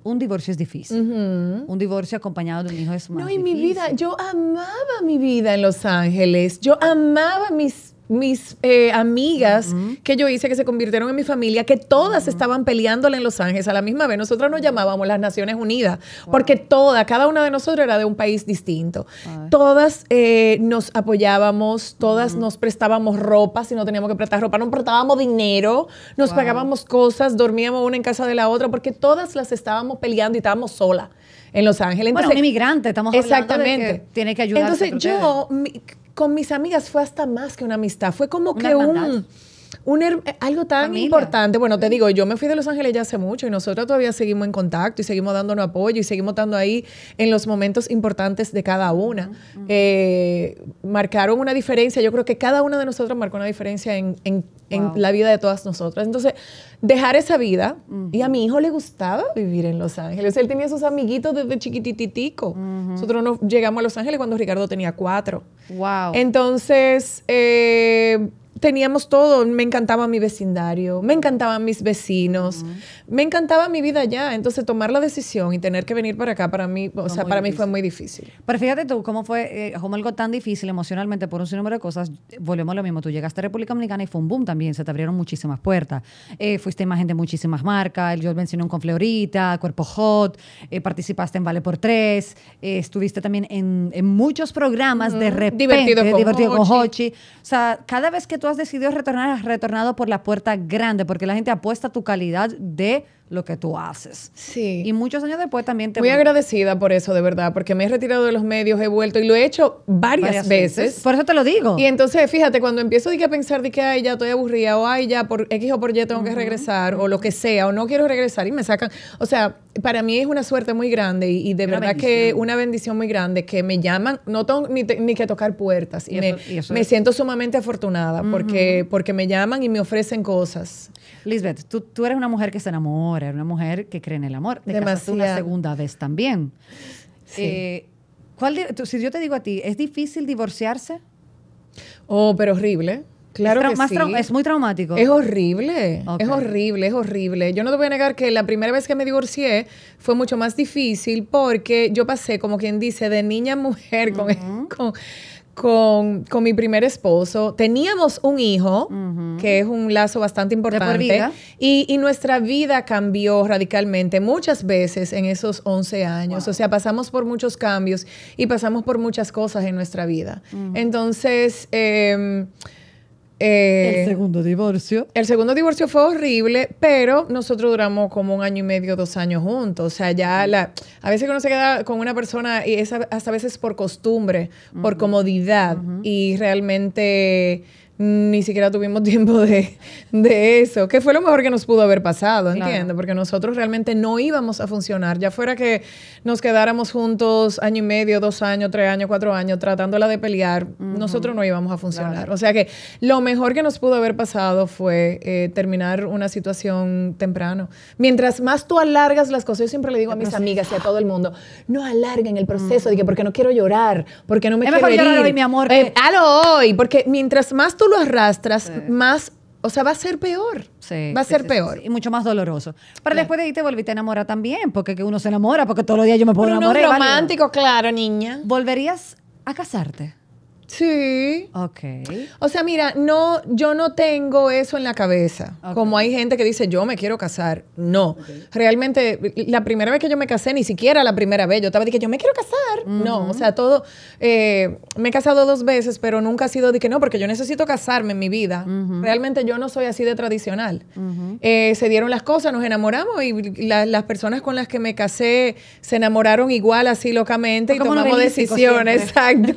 un divorcio es difícil. Un divorcio acompañado de un hijo es más No, y mi vida, yo amaba mi vida en Los Ángeles, yo amaba mis mis eh, amigas que yo hice que se convirtieron en mi familia, que todas estaban peleándole en Los Ángeles a la misma vez. Nosotras nos llamábamos las Naciones Unidas, porque todas, cada una de nosotros era de un país distinto. Todas eh, nos apoyábamos, todas nos prestábamos ropa, si no teníamos que prestar ropa, nos prestábamos dinero, nos pagábamos cosas, dormíamos una en casa de la otra, porque todas las estábamos peleando y estábamos solas en Los Ángeles. Entonces, bueno, un inmigrante, estamos hablando exactamente. De que tiene que ayudar. Entonces yo con mis amigas fue hasta más que una amistad, fue como que un eh, algo tan importante. Bueno, te digo, yo me fui de Los Ángeles ya hace mucho y nosotros todavía seguimos en contacto y seguimos dándonos apoyo y seguimos estando ahí en los momentos importantes de cada una. Eh, marcaron una diferencia. Yo creo que cada una de nosotros marcó una diferencia en, en, la vida de todas nosotras. Entonces, dejar esa vida. Y a mi hijo le gustaba vivir en Los Ángeles. Él tenía sus amiguitos desde chiquititico. Nosotros nos llegamos a Los Ángeles cuando Ricardo tenía cuatro. Wow. Entonces, eh, teníamos todo. Me encantaba mi vecindario, me encantaban mis vecinos, me encantaba mi vida allá. Entonces, tomar la decisión y tener que venir para acá, para mí, o sea, para mí fue muy difícil. Pero fíjate tú, cómo fue, eh, como algo tan difícil emocionalmente por un número de cosas, volvemos a lo mismo. Tú llegaste a República Dominicana y fue un boom también, se te abrieron muchísimas puertas. Eh, fuiste imagen de muchísimas marcas, yo mencioné un con Florita Cuerpo Hot, eh, participaste en Vale por Tres, estuviste también en, muchos programas de repente, divertido con, divertido Hochi. O sea, cada vez que tú tú has decidido retornar, has retornado por la puerta grande, porque la gente apuesta a tu calidad de lo que tú haces. Sí. Y muchos años después también te... Muy agradecida por eso, de verdad, porque me he retirado de los medios, he vuelto y lo he hecho varias, veces. Por eso te lo digo. Y entonces, fíjate, cuando empiezo a pensar de que, ya estoy aburrida, o ay, ya por X o por Y tengo que regresar, o lo que sea, o no quiero regresar y me sacan... O sea, para mí es una suerte muy grande y, de verdad que una bendición muy grande que me llaman, no tengo ni, que tocar puertas. Y, me, me, siento sumamente afortunada porque, porque me llaman y me ofrecen cosas. Lisbeth, tú, tú eres una mujer que se enamora era una mujer que cree en el amor. Te una segunda vez también. Eh, ¿cuál si yo te digo a ti, ¿es difícil divorciarse? Oh, pero horrible. Claro es, que sí. es muy traumático. Es horrible, es horrible, es horrible. Yo no te voy a negar que la primera vez que me divorcié fue mucho más difícil porque yo pasé, como quien dice, de niña a mujer con, con con, mi primer esposo. Teníamos un hijo, que es un lazo bastante importante. Y, y, nuestra vida cambió radicalmente muchas veces en esos 11 años. O sea, pasamos por muchos cambios y pasamos por muchas cosas en nuestra vida. Entonces, eh, eh, el segundo divorcio. El segundo divorcio fue horrible, pero nosotros duramos como un año y medio, dos años juntos. O sea, ya mm. la, a veces uno se queda con una persona y es hasta a veces por costumbre, por comodidad y realmente ni siquiera tuvimos tiempo de, de, eso, que fue lo mejor que nos pudo haber pasado, ¿entiendes? Porque nosotros realmente no íbamos a funcionar, ya fuera que nos quedáramos juntos año y medio, dos años, tres años, cuatro años, tratándola de pelear, nosotros no íbamos a funcionar. O sea que lo mejor que nos pudo haber pasado fue eh, terminar una situación temprano. Mientras más tú alargas las cosas, yo siempre le digo a mis amigas y a todo el mundo, no alarguen el proceso, porque no quiero llorar, porque no me quiero llorar hoy, mi amor. Halo eh, hoy, porque mientras más tú lo arrastras, más, o sea, va a ser peor. Sí, va a ser peor. y mucho más doloroso. Pero después de ahí te volviste a enamorar también, porque que uno se enamora, porque todos los días yo me pongo enamorar. romántico, claro, niña. ¿Volverías a casarte? Sí. Ok. O sea, mira, no, yo no tengo eso en la cabeza. Como hay gente que dice, yo me quiero casar. No. Realmente, la primera vez que yo me casé, ni siquiera la primera vez, yo estaba de que yo me quiero casar. No, o sea, todo. Eh, me he casado dos veces, pero nunca ha sido de que no, porque yo necesito casarme en mi vida. Realmente yo no soy así de tradicional. Eh, se dieron las cosas, nos enamoramos y las personas con las que me casé se enamoraron igual así locamente y tomamos decisiones. Exacto.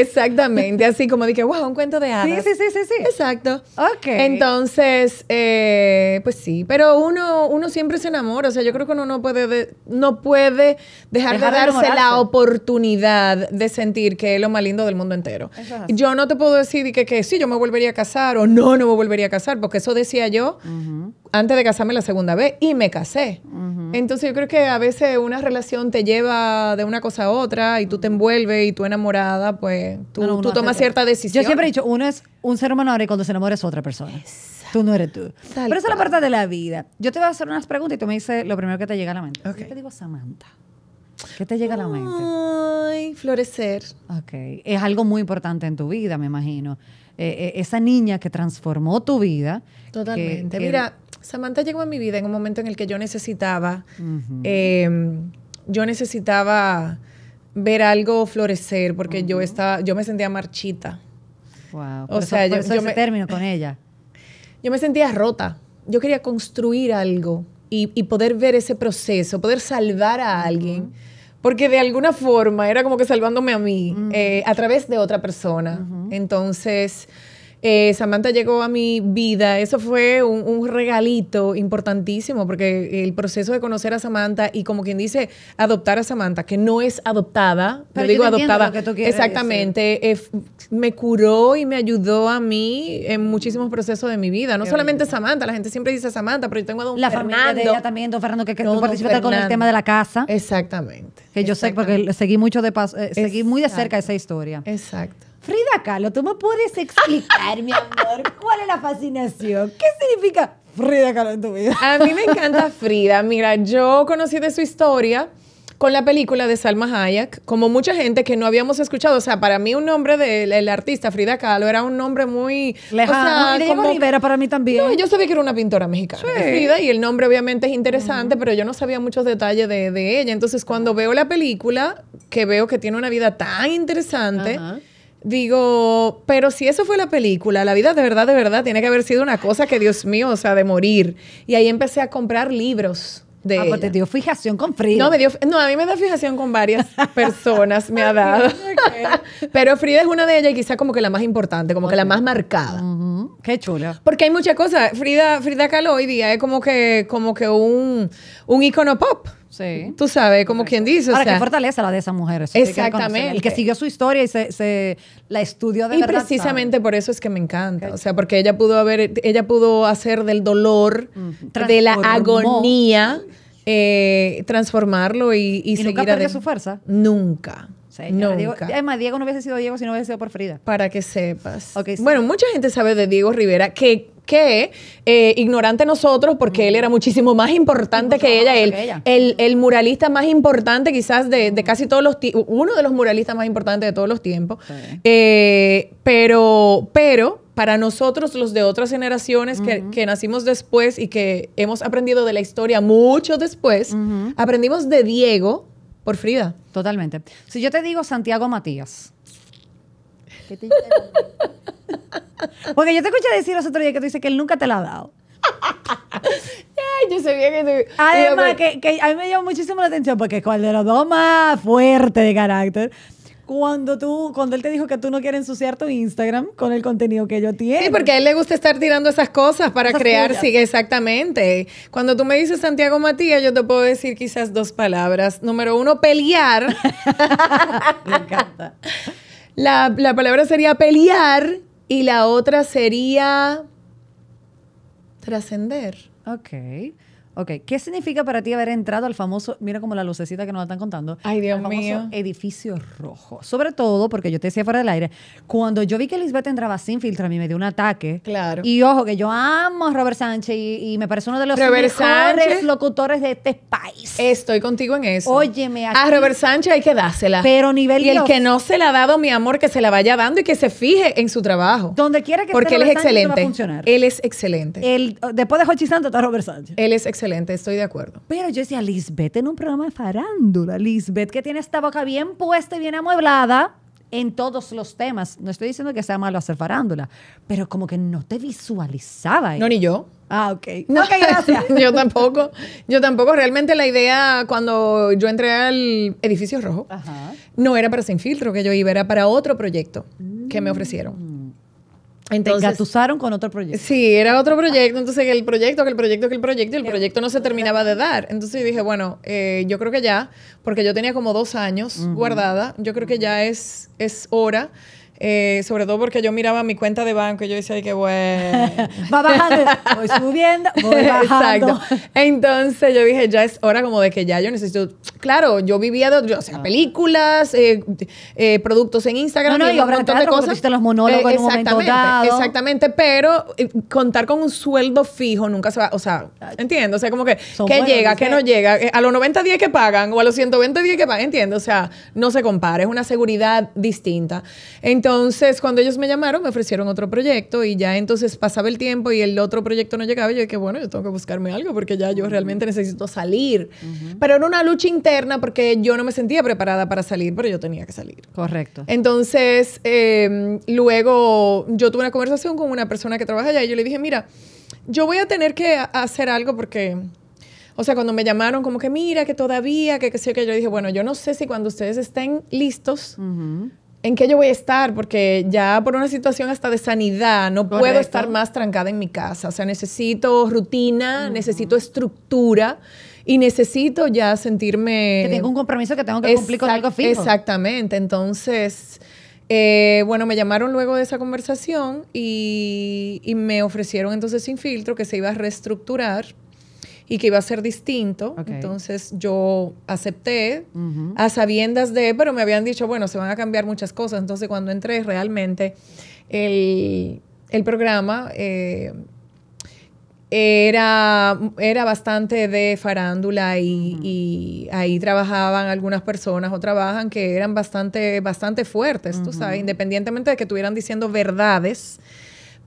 Exactamente, así como dije, wow, un cuento de hadas. Sí, sí, sí, sí, sí. Exacto. Ok. Entonces, eh, pues sí, pero uno, uno siempre se enamora, o sea, yo creo que uno no puede, no puede dejar, de darse la oportunidad de sentir que es lo más lindo del mundo entero. Yo no te puedo decir que, que sí, yo me volvería a casar o no, no me volvería a casar, porque eso decía yo antes de casarme la segunda vez y me casé. Entonces yo creo que a veces una relación te lleva de una cosa a otra y tú te envuelves y tú enamorada, pues tú, tomas cierta decisión. Yo siempre he dicho, uno es un ser humano ahora y cuando se enamora es otra persona. Tú no eres tú. Pero esa es la parte de la vida. Yo te voy a hacer unas preguntas y tú me dices lo primero que te llega a la mente. ¿Qué te digo Samantha. ¿Qué te llega a la mente? Ay, florecer. Ok. Es algo muy importante en tu vida, me imagino. Eh, eh, esa niña que transformó tu vida. Totalmente. Mira, Samantha llegó a mi vida en un momento en el que yo necesitaba, em, yo necesitaba ver algo florecer porque yo estaba, yo me sentía marchita. Wow. o sea, con ella. Yo me sentía rota. Yo quería construir algo y, poder ver ese proceso, poder salvar a alguien. Porque de alguna forma era como que salvándome a mí eh, a través de otra persona. Entonces, eh, Samantha llegó a mi vida. Eso fue un, regalito importantísimo porque el proceso de conocer a Samantha y como quien dice adoptar a Samantha, que no es adoptada, Pero digo adoptada, que tú quieres, exactamente, eh, me curó y me ayudó a mí en muchísimos procesos de mi vida. No solamente Samantha, la gente siempre dice Samantha, pero yo tengo a don la familia de ella también, don Fernando, que, que con el tema de la casa. Exactamente. Que yo sé porque seguí mucho de paso, eh, seguí muy de cerca esa historia. Exacto. Frida Kahlo, ¿tú me puedes explicar, mi amor, cuál es la fascinación? ¿Qué significa Frida Kahlo en tu vida? A mí me encanta Frida. Mira, yo conocí de su historia con la película de Salma Hayek, como mucha gente que no habíamos escuchado. O sea, para mí un nombre del artista Frida Kahlo era un nombre muy lejano. O Rivera para mí también. yo sabía que era una pintora mexicana. Frida, y el nombre obviamente es interesante, pero yo no sabía muchos detalles de, ella. Entonces, cuando veo la película, que veo que tiene una vida tan interesante. Digo, pero si eso fue la película, la vida de verdad, de verdad, tiene que haber sido una cosa que, Dios mío, o sea, de morir. Y ahí empecé a comprar libros. De ah, pues te dio fijación con Frida. No, a mí me da fijación con varias personas, me ha dado. Pero Frida es una de ellas y quizá como que la más importante, como que la más marcada. Qué chula. Porque hay muchas cosas. Frida, Frida Kahlo hoy día es como que, como que un, un ícono pop. Sí. Tú sabes, como quien dice. Ahora, o sea, fortaleza la de esa mujer. exactamente. el que siguió su historia y se, se la estudió de verdad. Y precisamente por eso es que me encanta. O sea, porque ella pudo haber, ella pudo hacer del dolor, mm. de la agonía, eh, Transformarlo y, y, y, seguir nunca su fuerza. Nunca. Nunca. Diego, además, Diego no hubiese sido Diego si no hubiese sido por Frida. Para que sepas. bueno, mucha gente sabe de Diego Rivera que que, eh, ignorante nosotros, porque él era muchísimo más importante que ella, él, El, muralista más importante quizás de, casi todos los tiempos, uno de los muralistas más importantes de todos los tiempos, eh, pero, pero para nosotros, los de otras generaciones que, nacimos después y que hemos aprendido de la historia mucho después, aprendimos de Diego por Frida. Totalmente. Si yo te digo Santiago Matías. Porque yo te escuché decir los otros días que tú dices que él nunca te la ha dado. yo sabía que Además, que, a mí me llamó muchísimo la atención porque cual de los dos más fuerte de carácter. Cuando tú, cuando él te dijo que tú no quieres ensuciar tu Instagram con el contenido que yo tiene. Sí, porque a él le gusta estar tirando esas cosas para crear, sí, exactamente. Cuando tú me dices Santiago Matías, yo te puedo decir quizás dos palabras. Número uno, pelear. me encanta. La, la palabra sería pelear y la otra sería trascender. Ok. Ok, ¿qué significa para ti haber entrado al famoso, mira como la lucecita que nos la están contando, Ay, Dios al famoso mío. edificio rojo? Sobre todo, porque yo te decía fuera del aire, cuando yo vi que Lisbeth entraba sin filtro, a mí me dio un ataque. Claro. Y ojo, que yo amo a Robert Sánchez y, me parece uno de los mejores locutores de este país. Estoy contigo en eso. Óyeme. a Robert Sánchez hay que dársela. Pero nivel Y el que no se la ha dado, mi amor, que se la vaya dando y que se fije en su trabajo. Donde quiera que Porque él es excelente. Él es excelente. después de Hochi Santo está Robert Sánchez. Él es excelente excelente, estoy de acuerdo. Pero yo decía, Lisbeth en un programa de farándula, Lisbeth que tiene esta boca bien puesta y bien amueblada en todos los temas. No estoy diciendo que sea malo hacer farándula, pero como que no te visualizaba. No, ni yo. Ah, ok. No, okay, gracias. yo tampoco. Yo tampoco. Realmente la idea cuando yo entré al edificio rojo no era para Sin Filtro que yo iba, era para otro proyecto que me mm. ofrecieron. Entonces, te con otro proyecto. Sí, era otro proyecto. Entonces, el proyecto, que el proyecto, que el proyecto, y el proyecto no se terminaba de dar. Entonces, dije, bueno, eh, yo creo que ya, porque yo tenía como dos años guardada, yo creo que ya es, es hora eh, sobre todo porque yo miraba mi cuenta de banco y yo decía, que qué bueno. Va bajando, voy subiendo, voy bajando. Exacto. Entonces yo dije, ya es hora como de que ya yo necesito. Claro, yo vivía de o sea, ah. películas, eh, eh, productos en Instagram, no, y un montón de cosas. los monólogos en Exactamente, pero contar con un sueldo fijo nunca se va. O sea, entiendo, o sea, como que, llega, qué no llega? A los 90 días que pagan o a los 120 días que pagan, entiendo, o sea, no se compara, es una seguridad distinta. Entonces, entonces, cuando ellos me llamaron, me ofrecieron otro proyecto y ya entonces pasaba el tiempo y el otro proyecto no llegaba. Y yo dije, bueno, yo tengo que buscarme algo porque ya yo realmente necesito salir. Pero era una lucha interna porque yo no me sentía preparada para salir, pero yo tenía que salir. Correcto. Entonces, em, luego yo tuve una conversación con una persona que trabaja allá y yo le dije, mira, yo voy a tener que hacer algo porque o sea, cuando me llamaron, como que mira, que todavía, que qué sé que yo dije, bueno, yo no sé si cuando ustedes estén listos, en qué yo voy a estar, porque ya por una situación hasta de sanidad no puedo estar más trancada en mi casa. O sea, necesito rutina, necesito estructura y necesito ya sentirme... Que tengo un compromiso que tengo que cumplir con algo fijo. Exactamente, entonces... Eh, bueno, me llamaron luego de esa conversación y, y me ofrecieron entonces sin filtro que se iba a reestructurar y que iba a ser distinto. Entonces yo acepté a sabiendas de, pero me habían dicho, bueno, se van a cambiar muchas cosas. Entonces cuando entré realmente el, programa... Eh, era, era bastante de farándula y, ahí trabajaban algunas personas o trabajan que eran bastante, bastante fuertes, tú sabes, independientemente de que estuvieran diciendo verdades,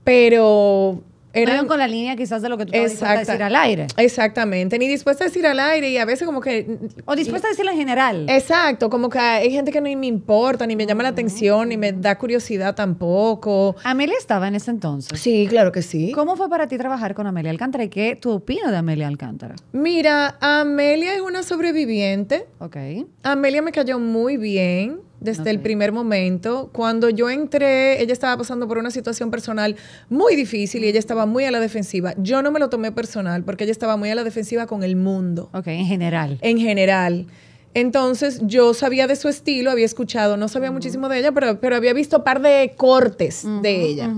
pero era, con la línea quizás de lo que tú estabas a decir al aire. Exactamente, ni dispuesta a decir al aire y a veces como que... O dispuesta a decirlo en general. Exacto, como que hay gente que ni me importa, ni me llama la mm. atención, ni me da curiosidad tampoco. Amelia estaba en ese entonces. Sí, claro que sí. ¿Cómo fue para ti trabajar con Amelia Alcántara y qué tu opinas de Amelia Alcántara? Mira, Amelia es una sobreviviente. Ok. Amelia me cayó muy bien desde el primer momento. Cuando yo entré, ella estaba pasando por una situación personal muy difícil y ella estaba muy a la defensiva. Yo no me lo tomé personal porque ella estaba muy a la defensiva con el mundo. Ok, en general. En general. Entonces yo sabía de su estilo, había escuchado, no sabía muchísimo de ella, pero, pero había visto un par de cortes de ella.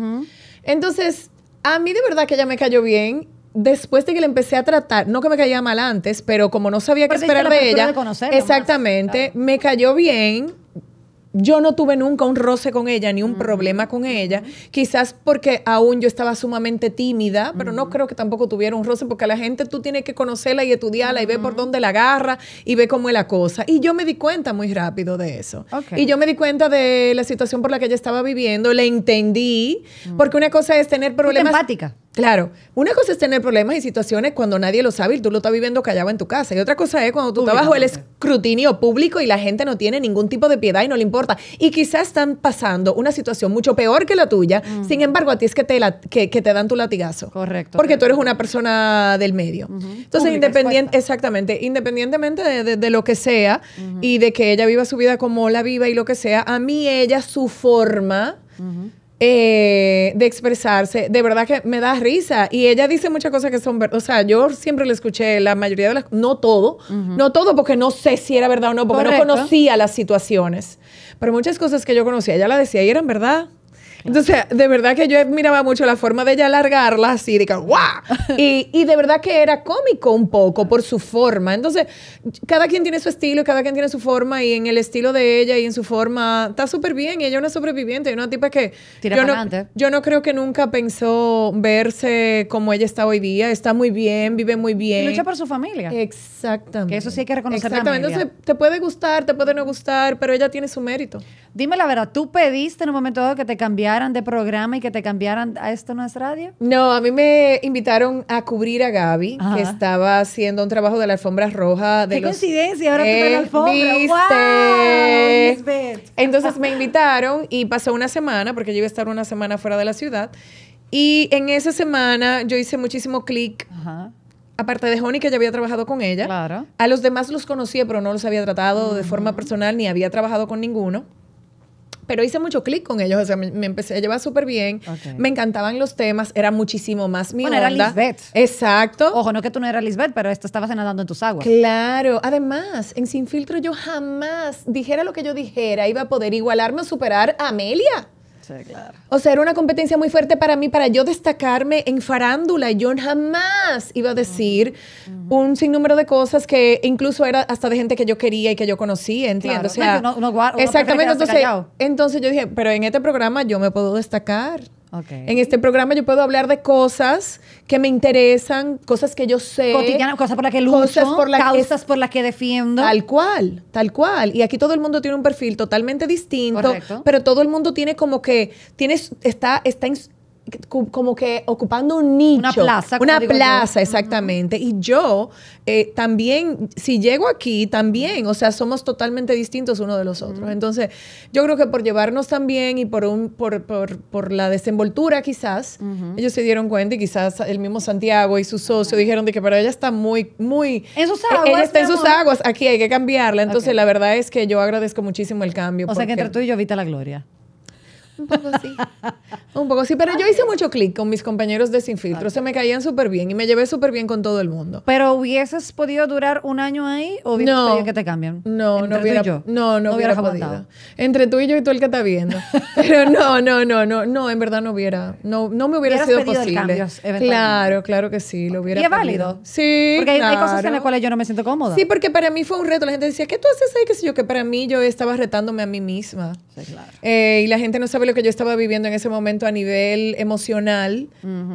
Entonces, a mí de verdad que ella me cayó bien. Después de que le empecé a tratar, no que me caía mal antes, pero como no sabía qué esperar de ella, exactamente, me cayó bien yo no tuve nunca un roce con ella ni un mm. problema con ella, quizás porque aún yo estaba sumamente tímida, pero no mm. creo que tampoco tuviera un roce, porque a la gente tú tienes que conocerla y estudiarla y ver por mm. dónde la agarra y ver cómo es la cosa. Y yo me di cuenta muy rápido de eso. Y yo me di cuenta de la situación por la que ella estaba viviendo, la entendí, porque una cosa es tener problemas... Claro, una cosa es tener problemas y situaciones cuando nadie lo sabe y tú lo estás viviendo callado en tu casa. Y otra cosa es cuando tú estás bajo el escrutinio público y la gente no tiene ningún tipo de piedad y no le importa. Y quizás están pasando una situación mucho peor que la tuya, sin embargo a ti es que te, la, que, te dan tu latigazo. Correcto. Porque tú eres una persona del medio. Entonces, independiente, exactamente, independientemente de, lo que sea y de que ella viva su vida como la viva y lo que sea, a mí ella, su forma... Eh, de expresarse, de verdad que me da risa. Y ella dice muchas cosas que son verdad. O sea, yo siempre le escuché la mayoría de las no todo, no todo porque no sé si era verdad o no, porque no conocía las situaciones. Pero muchas cosas que yo conocía, ella la decía y eran verdad. Entonces, de verdad que yo miraba mucho la forma de ella alargarla así, de que, ¡guau! Y, y, de verdad que era cómico un poco por su forma. Entonces, cada quien tiene su estilo, cada quien tiene su forma y en el estilo de ella y en su forma está súper bien. Y ella es una sobreviviente, una tipa que... Tira yo, no, yo no creo que nunca pensó verse como ella está hoy día. Está muy bien, vive muy bien. Y lucha por su familia. Exactamente. Que eso sí hay que reconocer. Exactamente. Entonces, te puede gustar, te puede no gustar, pero ella tiene su mérito. Dime la verdad, ¿tú pediste en un momento dado que te cambiara de programa y que te cambiaran a Esto No es Radio? No, a mí me invitaron a cubrir a Gaby, que estaba haciendo un trabajo de la alfombra roja. De ¡Qué coincidencia! Ahora la eh, Entonces me invitaron y pasó una semana, porque yo iba a estar una semana fuera de la ciudad. Y en esa semana yo hice muchísimo clic. aparte de Joni, que ya había trabajado con ella, a los demás los conocía, pero no los había tratado de forma personal ni había trabajado con ninguno pero hice mucho clic con ellos, o sea, me, empecé a llevar súper bien, me encantaban los temas, era muchísimo más mi bueno, Lisbeth. Exacto. Ojo, no que tú no eras Lisbeth, pero esto estabas nadando en tus aguas. Claro, además, en Sin Filtro yo jamás dijera lo que yo dijera, iba a poder igualarme o superar a Amelia. O sea, era una competencia muy fuerte para mí, para yo destacarme en farándula. Yo jamás iba a decir un sinnúmero de cosas que incluso era hasta de gente que yo quería y que yo conocía, ¿entiendes? O sea, no, exactamente. Entonces, entonces yo dije, pero en este programa yo me puedo destacar. En este programa yo puedo hablar de cosas que me interesan, cosas que yo sé. cosas por las que lucho, causas por las que defiendo. Tal cual, tal cual. Y aquí todo el mundo tiene un perfil totalmente distinto, pero todo el mundo tiene como que, tienes, está, está como que ocupando un nicho. Una plaza. Una plaza, exactamente. Y yo eh, también, si llego aquí, también, o sea, somos totalmente distintos uno de los otros. Entonces, yo creo que por llevarnos también y por, un, por, por, la desenvoltura quizás, ellos se dieron cuenta y quizás el mismo Santiago y su socio dijeron de que, para ella está muy, muy... En sus e, aguas. está en sus aguas, aquí hay que cambiarla. Entonces, la verdad es que yo agradezco muchísimo el cambio. O sea, que entre tú y yo, Vita la Gloria. Un poco sí. un poco sí, pero yo hice mucho clic con mis compañeros de Sin Filtro. Se me caían súper bien y me llevé súper bien con todo el mundo. ¿Pero hubieses podido durar un año ahí o hubieses que te cambian? No, no hubiera, No, no, hubiera podido. Entre tú y yo y tú el que está viendo. pero no, no, no, no, no, en verdad no hubiera, no, no me hubiera sido posible. claro, claro que sí, lo hubiera. Y es válido. Sí, Porque hay, cosas en las cuales yo no me siento cómoda. Sí, porque para mí fue un reto. La gente decía, ¿qué tú haces ahí? Que sé yo, que para mí yo estaba retándome a mí misma. Sí, claro. Eh, y la gente no sabía lo que yo estaba viviendo en ese momento a nivel emocional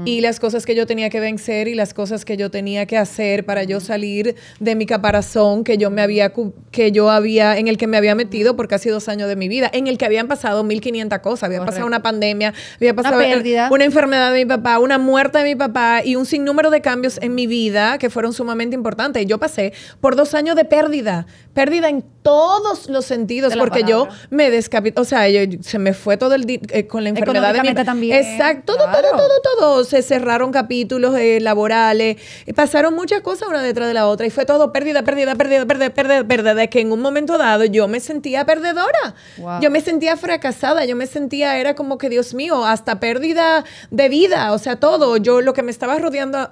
y las cosas que yo tenía que vencer y las cosas que yo tenía que hacer para yo salir de mi caparazón que yo me había que yo había en el que me había metido por casi dos años de mi vida, en el que habían pasado 1500 cosas, había pasado una pandemia, había pasado eh, una, enfermedad de mi papá, una muerte de mi papá y un sinnúmero de cambios en mi vida que fueron sumamente importantes. Yo pasé por dos años de pérdida, pérdida en todos los sentidos, porque yo me descapitó, o sea, yo, se me fue todo el eh, con la enfermedad también. Exacto, todo, todo, todo, todo. Se cerraron capítulos eh, laborales. laborales, eh, pasaron muchas cosas una detrás de la otra y fue todo pérdida, pérdida, pérdida, pérdida, pérdida, pérdida. De que en un momento dado yo me sentía perdedora. Yo me sentía fracasada, yo me sentía, era como que Dios mío, hasta pérdida de vida, o sea, todo. Yo lo que me estaba rodeando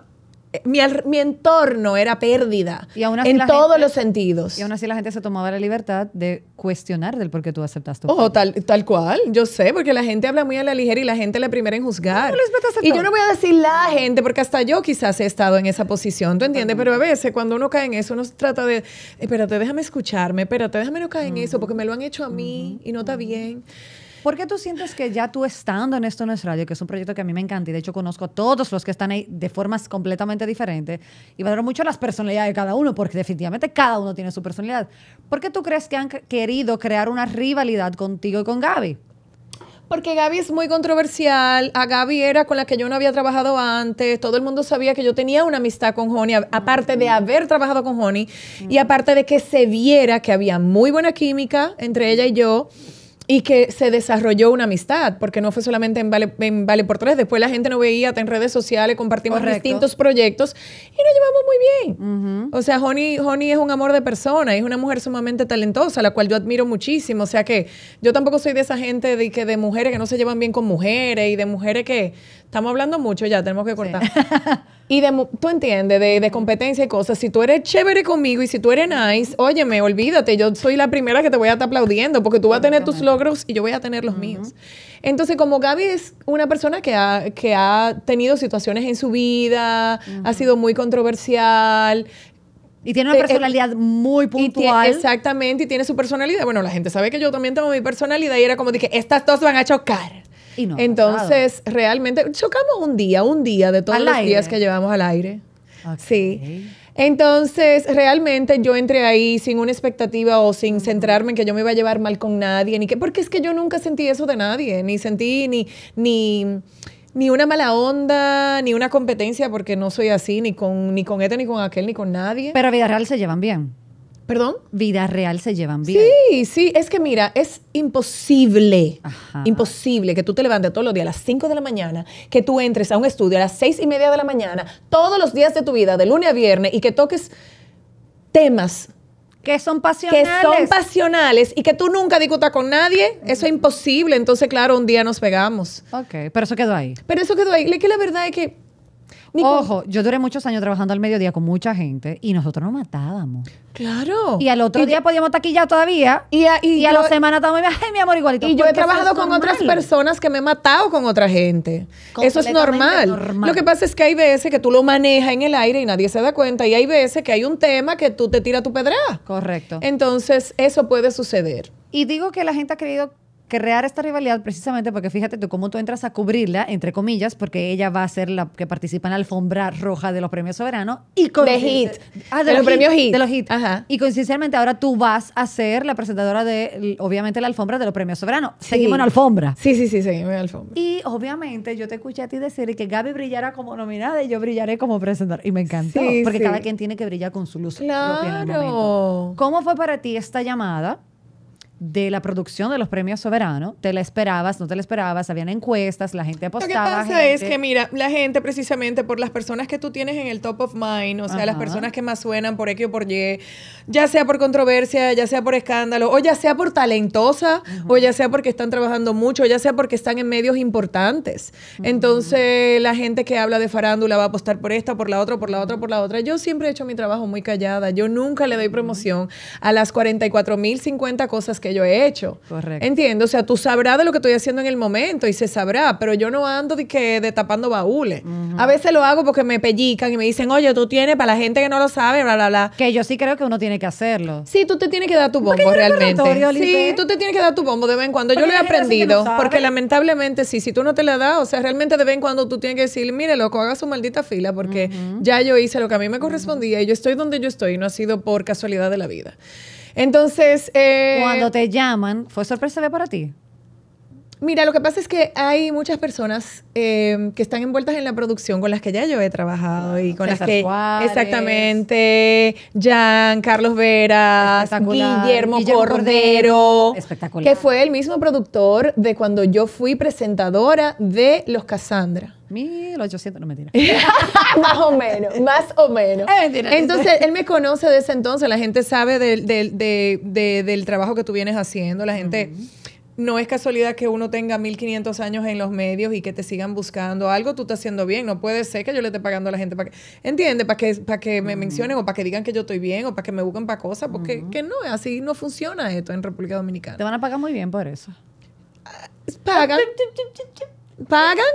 eh, mi, mi, entorno era pérdida y aún en todos los sentidos. Y aún así la gente se tomaba la libertad de cuestionar del por qué tú aceptaste. Ojo, tal, tal cual, yo sé, porque la gente habla muy a la ligera y la gente es la primera en juzgar. y yo no voy a decir la gente, porque hasta yo quizás he estado en esa posición, ¿tú entiendes? Pero a veces cuando uno cae en eso, uno trata de, eh, espérate, déjame escucharme, espérate, déjame no caer en eso, porque me lo han hecho a mí y no está bien. ¿Por qué tú sientes que ya tú estando en Esto en es Radio, que es un proyecto que a mí me encanta y de hecho conozco a todos los que están ahí de formas completamente diferentes y valoro mucho las personalidades de cada uno porque definitivamente cada uno tiene su personalidad. ¿Por qué tú crees que han querido crear una rivalidad contigo y con Gaby? Porque Gaby es muy controversial. A Gaby era con la que yo no había trabajado antes. Todo el mundo sabía que yo tenía una amistad con Honey, aparte de haber trabajado con Honey y aparte de que se viera que había muy buena química entre ella y yo. Y que se desarrolló una amistad, porque no fue solamente en Vale, en vale por Tres. Después la gente nos veía en redes sociales, compartimos distintos proyectos y nos llevamos muy bien. O sea, Honey, es un amor de persona, es una mujer sumamente talentosa, la cual yo admiro muchísimo. O sea que yo tampoco soy de esa gente de, que de mujeres que no se llevan bien con mujeres y de mujeres que estamos hablando mucho ya, tenemos que cortar. Y tú entiendes, de, competencia y cosas. Si tú eres chévere conmigo y si tú eres nice, óyeme, olvídate, yo soy la primera que te voy a estar aplaudiendo porque tú vas a tener tus logros y yo voy a tener los míos. Entonces, como Gaby es una persona que ha, tenido situaciones en su vida, ha sido muy controversial, y tiene una eh, eh, personalidad muy puntual. exactamente, y tiene su personalidad. Bueno, la gente sabe que yo también tengo mi personalidad y era como dije, estas dos van a chocar. Entonces, realmente chocamos un día, un día de todos los días que llevamos al aire. Sí. Entonces, realmente yo entré ahí sin una expectativa o sin centrarme en que yo me iba a llevar mal con nadie, ni que, porque es que yo nunca sentí eso de nadie, ni sentí ni, ni, una mala onda, ni una competencia, porque no soy así, ni con, ni con este, ni con aquel, ni con nadie. Pero a vida real se llevan bien. ¿Perdón? Vida real se llevan bien. Sí, sí, es que mira, es imposible, imposible que tú te levantes todos los días a las 5 de la mañana, que tú entres a un estudio a las 6 y media de la mañana, todos los días de tu vida, de lunes a viernes, y que toques temas. Que son pasionales. Que son pasionales y que tú nunca discutas con nadie. Eso es imposible. Entonces, claro, un día nos pegamos. Ok, pero eso quedó ahí. Pero eso quedó ahí. Que la verdad es que Ojo, yo duré muchos años trabajando al mediodía con mucha gente y nosotros nos matábamos. Claro. Y al otro día podíamos taquillar todavía. Y a, y y yo... a la semana ay, mi amor, igualito. Y yo he trabajado con otras personas que me he matado con otra gente. Eso es normal. Lo que pasa es que hay veces que tú lo manejas en el aire y nadie se da cuenta. Y hay veces que hay un tema que tú te tiras tu pedra. Correcto. Entonces, eso puede suceder. Y digo que la gente ha creído crear esta rivalidad precisamente porque fíjate tú cómo tú entras a cubrirla, entre comillas, porque ella va a ser la que participa en la alfombra roja de los premios soberanos y con ah, Hit. de, los, premios hit, Y coincidencialmente ahora tú vas a ser la presentadora de, obviamente, la alfombra de los premios soberanos. Seguimos en alfombra. Sí, sí, sí, seguimos en alfombra. Y obviamente yo te escuché a ti decir que Gaby brillara como nominada y yo brillaré como presentadora. Y me encantó. porque cada quien tiene que brillar con su luz claro. en ¿Cómo fue para ti esta llamada? de la producción de los premios soberanos. Te la esperabas, no te la esperabas, habían encuestas, la gente apostaba. Lo que pasa es que, mira, la gente precisamente por las personas que tú tienes en el top of mind, o sea, las personas que más suenan por X o por Y, ya sea por controversia, ya sea por escándalo, o ya sea por talentosa, o ya sea porque están trabajando mucho, o ya sea porque están en medios importantes. Entonces, la gente que habla de farándula va a apostar por esta, por la otra, por la otra, por la otra. Yo siempre he hecho mi trabajo muy callada, yo nunca le doy promoción a las 44.050 cosas que yo he hecho. Correcto. Entiendo, o sea, tú sabrás de lo que estoy haciendo en el momento y se sabrá, pero yo no ando de que destapando baúles. A veces lo hago porque me pellican y me dicen, oye, tú tienes para la gente que no lo sabe, bla, bla, bla. Que yo sí creo que uno tiene que hacerlo. Sí, tú te tienes que dar tu bombo realmente. Sí, tú te tienes que dar tu bombo de vez en cuando. yo lo he aprendido, porque lamentablemente sí, si tú no te la das, o sea, realmente de vez en cuando tú tienes que decir, mire, loco, haga su maldita fila, porque ya yo hice lo que a mí me correspondía y yo estoy donde yo estoy, y no ha sido por casualidad de la vida. Entonces. Eh, Cuando te llaman, ¿fue sorpresa para ti? Mira, lo que pasa es que hay muchas personas em, que están envueltas en la producción con las que ya yo he trabajado y con las que exactamente Jan, Carlos Veras, Guillermo, Guillermo, Cordero, espectacular. que fue el mismo productor de cuando yo fui presentadora de Los Cassandra. 1800, no mentira. más o menos, más o menos. Entonces, él me conoce desde entonces, la gente sabe del, trabajo que tú vienes haciendo, la gente no es casualidad que uno tenga 1500 años en los medios y que te sigan buscando. Algo tú estás haciendo bien. No puede ser que yo le esté pagando a la gente para que. ¿Entiendes? Para que, que me mencionen o para que digan que yo estoy bien o para que me busquen para cosas. Porque que no, así no funciona esto en República Dominicana. Te van a pagar muy bien por eso. Ah, pagan. Ah, pagan,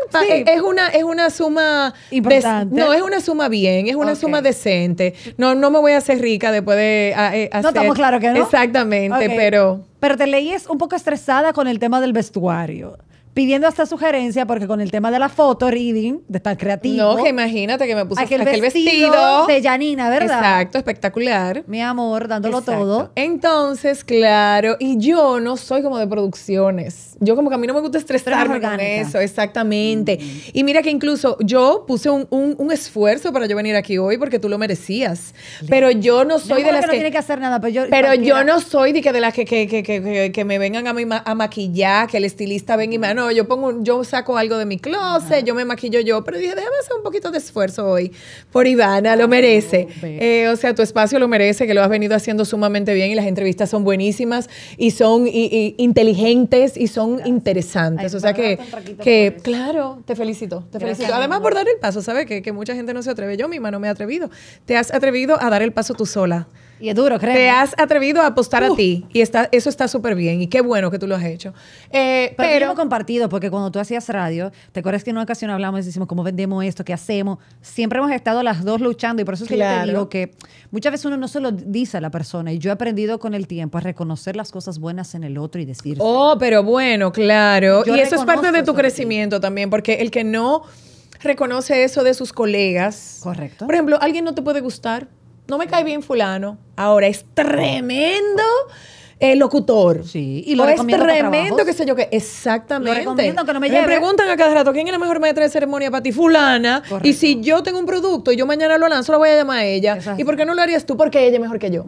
es una es una suma importante. no, es una suma bien, es una suma decente. No no me voy a hacer rica después de eh, No estamos claro que no. Exactamente, pero pero te leí un poco estresada con el tema del vestuario pidiendo hasta sugerencia porque con el tema de la foto reading, de estar creativo. No, que imagínate que me puse aquel, vestido, de Janina, ¿verdad? Exacto, espectacular. Mi amor, dándolo todo. Entonces, claro, y yo no soy como de producciones. Yo como que a mí no me gusta estresarme con eso, exactamente. Mm. Y mira que incluso yo puse un, esfuerzo para yo venir aquí hoy porque tú lo merecías. Pero yo no soy de las que, no tiene que hacer nada, pero yo Pero yo no soy de que de las que, que, me vengan a, maquillar, que el estilista venga y me no, yo pongo, yo saco algo de mi closet, yo me maquillo yo, pero dije, déjame hacer un poquito de esfuerzo hoy por Ivana, lo merece. Eh, o sea, tu espacio lo merece, que lo has venido haciendo sumamente bien y las entrevistas son buenísimas y son inteligentes y son interesantes. o sea que, que claro, te felicito, te felicito. Además por dar el paso, ¿sabes? Que, que mucha gente no se atreve, yo misma no me he atrevido. Te has atrevido a dar el paso tú sola. Y es duro, creo. Te has atrevido a apostar a ti y está, eso está súper bien y qué bueno que tú lo has hecho. Eh, pero, hemos compartido porque cuando tú hacías radio, ¿te acuerdas que en una ocasión hablamos y decimos cómo vendemos esto, qué hacemos? Siempre hemos estado las dos luchando y por eso es que yo te digo que muchas veces uno no se lo dice a la persona y yo he aprendido con el tiempo a reconocer las cosas buenas en el otro y decir... Oh, pero bueno, claro. y eso es parte de tu crecimiento también porque el que no reconoce eso de sus colegas... Correcto. Por ejemplo, alguien no te puede gustar no me cae bien fulano. Ahora es tremendo el locutor. Sí, y lo o es tremendo, qué sé yo, que exactamente. que no me, me preguntan a cada rato quién es la mejor maestra de ceremonia para ti, fulana. Y si yo tengo un producto y yo mañana lo lanzo, la voy a llamar a ella. ¿Y por qué no lo harías tú? Porque ella es mejor que yo.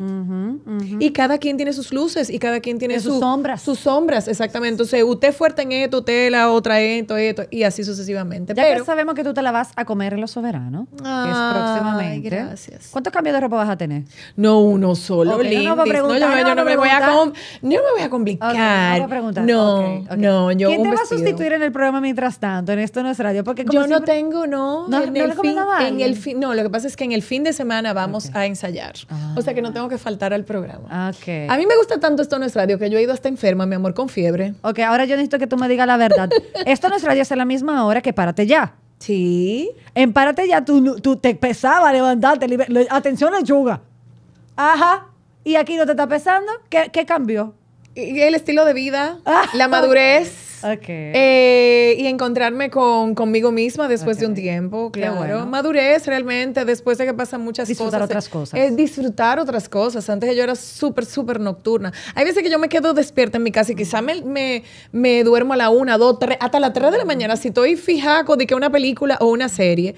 Y cada quien tiene sus luces y cada quien tiene sus sombras. Sus sombras, exactamente. Entonces, usted es fuerte en esto, usted la otra esto, esto, y así sucesivamente. Ya que sabemos que tú te la vas a comer en los soberanos, que es próximamente. Gracias. ¿Cuántos cambios de ropa vas a tener? No, uno solo. no, no, no, no, me voy a no, me voy a complicar. Okay, no, no, ¿Quién te va a sustituir en el programa mientras tanto? En esto no es radio. Porque yo no tengo, no. No, No, lo que pasa es que en el fin de semana vamos a ensayar. O sea que no ah. tengo que faltar al programa. Ah, a mí me gusta tanto esto no es radio que yo he ido hasta enferma, mi amor, con fiebre. Ok, ahora yo necesito que tú me digas la verdad. esto no es radio, es a la misma hora que párate ya. Sí. En párate ya, tú, tú te pesaba levantarte. Atención a Yuga. Ajá y aquí no te está pesando, ¿qué, qué cambió? Y el estilo de vida, la madurez okay. Eh, y encontrarme con, conmigo misma después de un tiempo, claro. Madurez realmente después de que pasan muchas cosas. Disfrutar otras eh, cosas. Eh, disfrutar otras cosas. Antes yo era súper, súper nocturna. Hay veces que yo me quedo despierta en mi casa y quizá me, me, duermo a la una, dos, tres, hasta las tres de la mañana. Si estoy fijaco de que una película o una serie,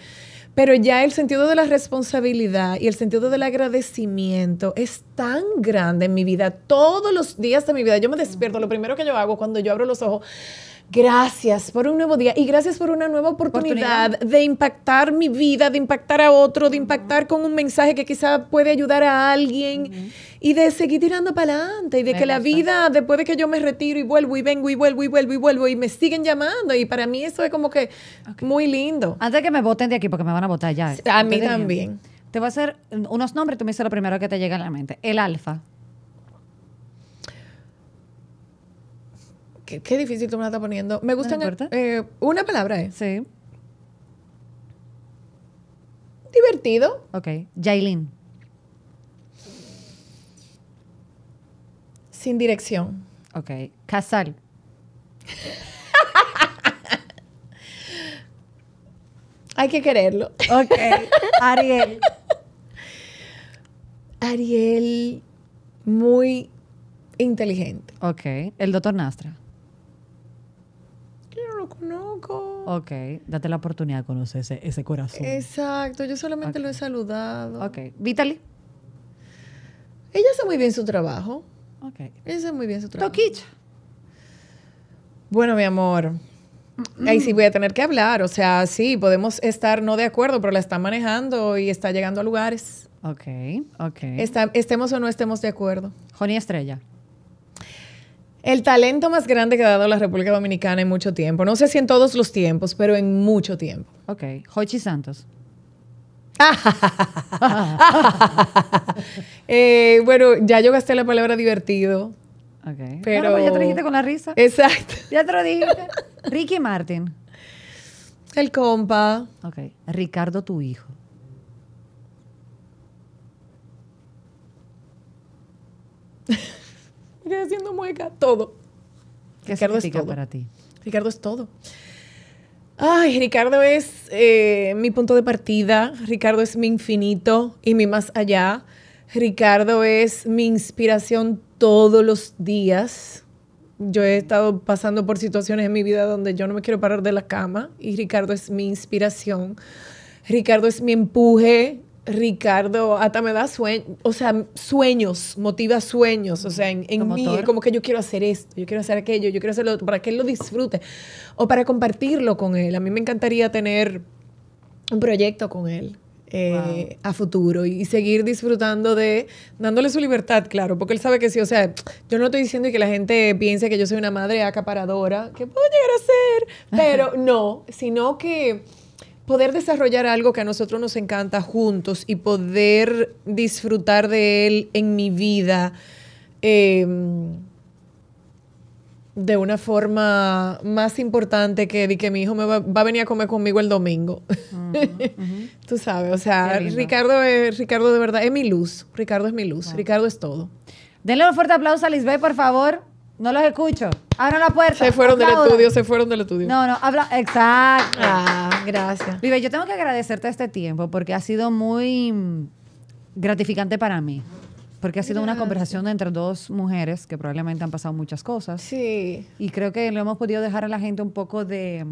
pero ya el sentido de la responsabilidad y el sentido del agradecimiento es tan grande en mi vida. Todos los días de mi vida yo me despierto. Lo primero que yo hago cuando yo abro los ojos Gracias por un nuevo día y gracias por una nueva oportunidad, de impactar mi vida, de impactar a otro, de impactar con un mensaje que quizá puede ayudar a alguien y de seguir tirando para adelante y de que la vida, después de que yo me retiro y vuelvo y vengo y vuelvo y vuelvo y vuelvo y me siguen llamando y para mí eso es como que muy lindo. Antes que me voten de aquí porque me van a votar ya. A mí también. Te voy a hacer unos nombres, tú me dices lo primero que te llega a la mente. El alfa. Qué, difícil tú me la estás poniendo. Me gusta eh, una palabra, ¿eh? Sí. Divertido. Ok. Jailin. Sin dirección. Ok. Casal. Hay que quererlo. Ok. Ariel. Ariel, muy inteligente. Ok. El doctor Nastra. Ok, date la oportunidad de conocer ese, corazón. Exacto, yo solamente lo he saludado. Ok, Vitaly. Ella hace muy bien su trabajo. Ok. Ella hace muy bien su trabajo. Toquicha. Bueno, mi amor. Ahí sí voy a tener que hablar. O sea, sí, podemos estar no de acuerdo, pero la está manejando y está llegando a lugares. Ok, ok. estemos o no estemos de acuerdo. Joni Estrella el talento más grande que ha dado la República Dominicana en mucho tiempo. No sé si en todos los tiempos, pero en mucho tiempo. Ok. Hochi Santos. eh, bueno, ya yo gasté la palabra divertido. Ok. Pero... ya te dijiste con la risa. Exacto. Ya te lo dije. Ricky Martin. El compa. Ok. Ricardo, tu hijo. haciendo mueca, todo. Ricardo es todo. para ti? Ricardo es todo. Ay, Ricardo es eh, mi punto de partida, Ricardo es mi infinito y mi más allá, Ricardo es mi inspiración todos los días. Yo he estado pasando por situaciones en mi vida donde yo no me quiero parar de la cama y Ricardo es mi inspiración. Ricardo es mi empuje, Ricardo, hasta me da sueño, o sea, sueños, motiva sueños, o sea, en, mí, como que yo quiero hacer esto, yo quiero hacer aquello, yo quiero hacerlo, para que él lo disfrute o para compartirlo con él. A mí me encantaría tener un proyecto con él. Eh, a futuro y seguir disfrutando de, dándole su libertad, claro, porque él sabe que sí, o sea, yo no estoy diciendo que la gente piense que yo soy una madre acaparadora, que puedo llegar a ser, pero no, sino que poder desarrollar algo que a nosotros nos encanta juntos y poder disfrutar de él en mi vida em, de una forma más importante que de que mi hijo me va, a venir a comer conmigo el domingo. Tú sabes, o sea, Ricardo, es, Ricardo de verdad es mi luz. Ricardo es mi luz. Ricardo es todo. Denle un fuerte aplauso a Lisbeth, por favor. No los escucho. Abran la puerta. Se fueron del estudio, se fueron del estudio. No, no, habla. Exacto. Ah, gracias. Vive, yo tengo que agradecerte este tiempo porque ha sido muy gratificante para mí. Porque ha sido una conversación entre dos mujeres que probablemente han pasado muchas cosas. Sí. Y creo que lo hemos podido dejar a la gente un poco de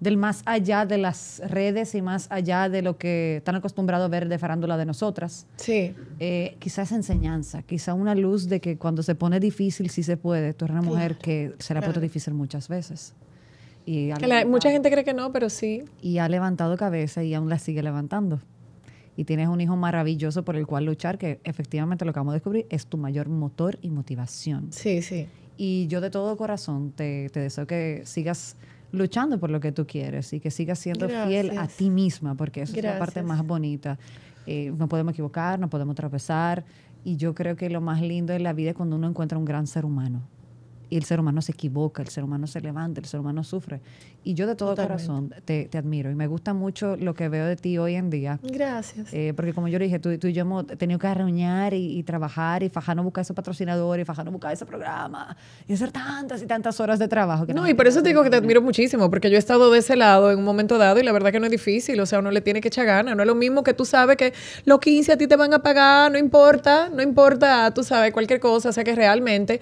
del más allá de las redes y más allá de lo que están acostumbrados a ver de farándula de nosotras. Sí. Eh, quizás enseñanza, quizá una luz de que cuando se pone difícil, sí se puede. Tú eres una mujer que se la ha difícil muchas veces. Y mucha gente cree que no, pero sí. Y ha levantado cabeza y aún la sigue levantando. Y tienes un hijo maravilloso por el cual luchar, que efectivamente lo que vamos a descubrir es tu mayor motor y motivación. Sí, sí. Y yo de todo corazón te deseo que sigas luchando por lo que tú quieres y que sigas siendo fiel a ti misma, porque esa es la parte más bonita. Eh, no podemos equivocar, no podemos tropezar. Y yo creo que lo más lindo de la vida es cuando uno encuentra un gran ser humano. Y el ser humano se equivoca, el ser humano se levanta, el ser humano sufre. Y yo de todo corazón te, admiro y me gusta mucho lo que veo de ti hoy en día. Gracias. Eh, porque como yo le dije, tú, tú, y yo hemos tenido que reunir y, trabajar y no buscar ese patrocinador y no buscar ese programa y hacer tantas y tantas horas de trabajo. no, y por eso te digo que te admiro muchísimo, porque yo he estado de ese lado en un momento dado y la verdad que no es difícil, o sea, uno le tiene que echar ganas. No es lo mismo que tú sabes que los 15 a ti te van a pagar, no importa, no importa, tú sabes, cualquier cosa, o sea que realmente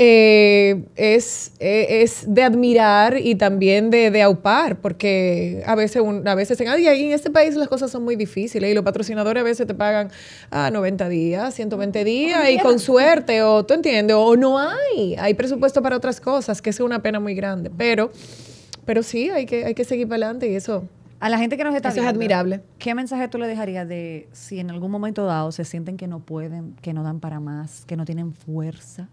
eh, es, eh, es, de admirar y también de, de aupar, porque a veces, a veces en, en este país las cosas son muy difíciles y los patrocinadores a veces te pagan ah, a 90 días, 120 días y con suerte, o tú entiendes, o no hay, hay presupuesto para otras cosas, que es una pena muy grande, pero, pero sí, hay que, hay que seguir para adelante y eso. A la gente que nos está viendo, es admirable. ¿Qué mensaje tú le dejarías de si en algún momento dado se sienten que no pueden, que no dan para más, que no tienen fuerza?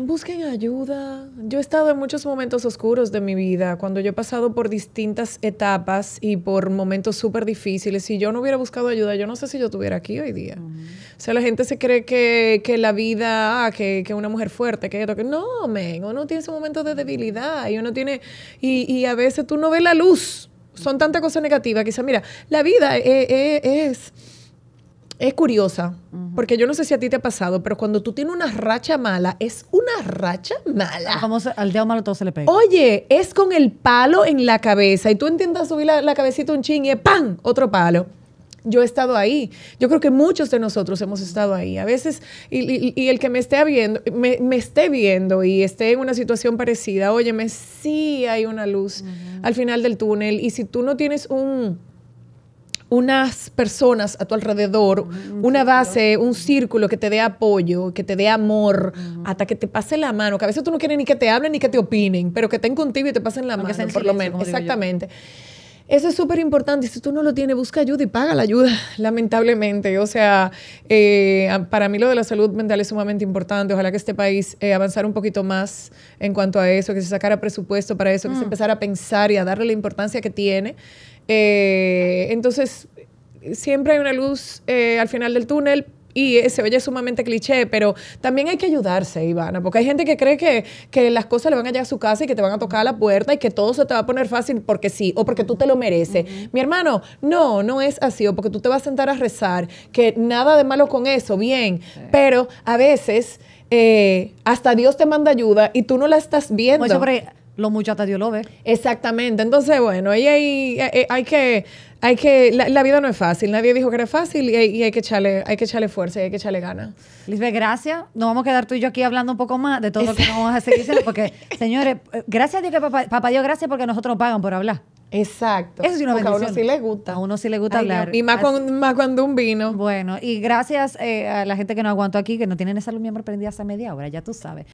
Busquen ayuda. Yo he estado en muchos momentos oscuros de mi vida, cuando yo he pasado por distintas etapas y por momentos súper difíciles. Si yo no hubiera buscado ayuda, yo no sé si yo estuviera aquí hoy día. O sea, la gente se cree que, la vida, ah, que, una mujer fuerte, que que no, men, uno tiene ese momento de debilidad y uno tiene, y, a veces tú no ves la luz. Son tantas cosas negativas. Quizá mira, la vida e, e, es es curiosa, porque yo no sé si a ti te ha pasado, pero cuando tú tienes una racha mala, es una racha mala. Vamos, al dedo malo todo se le pega. Oye, es con el palo en la cabeza y tú intentas subir la, cabecita un ching y ¡pam! Otro palo. Yo he estado ahí. Yo creo que muchos de nosotros hemos estado ahí. A veces, y, el que me esté viendo, me, esté viendo y esté en una situación parecida, óyeme, sí hay una luz al final del túnel. Y si tú no tienes un, unas personas a tu alrededor, una base, un círculo que te dé apoyo, que te dé amor, hasta que te pase la mano, que a veces tú no quieres ni que te hablen ni que te opinen, pero que estén contigo y te pasen la mano, por lo menos. Exactamente. Eso es súper importante. Si tú no lo tienes, busca ayuda y paga la ayuda, lamentablemente. O sea, eh, para mí lo de la salud mental es sumamente importante. Ojalá que este país eh, avance un poquito más en cuanto a eso, que se sacara presupuesto para eso, que se mm. empezara a pensar y a darle la importancia que tiene. Eh, entonces, siempre hay una luz eh, al final del túnel, y se oye sumamente cliché, pero también hay que ayudarse, Ivana, porque hay gente que cree que, las cosas le van a llegar a su casa y que te van a tocar a la puerta y que todo se te va a poner fácil porque sí o porque tú te lo mereces. Mi hermano, no, no es así, o porque tú te vas a sentar a rezar, que nada de malo con eso, bien, pero a veces... Eh, hasta Dios te manda ayuda y tú no la estás viendo los muchachos Dios lo ve. Exactamente. Entonces, bueno, ahí eh, eh, hay, que, hay que, la, vida no es fácil. Nadie dijo que era fácil y, hay, que echarle, hay que echarle fuerza y hay que echarle ganas. Lisbeth, gracias. Nos vamos a quedar tú y yo aquí hablando un poco más de todo lo que vamos a seguir porque, señores, gracias a Dios que papá, papá Dios, gracias porque nosotros nos pagan por hablar. Exacto. Eso es una bendición. A uno sí le gusta. A uno sí le gusta hablar. Y más, con, más cuando un vino. Bueno, y gracias eh, a la gente que nos aguantó aquí, que no tienen esa luz miembro prendida hasta media hora, ya tú sabes.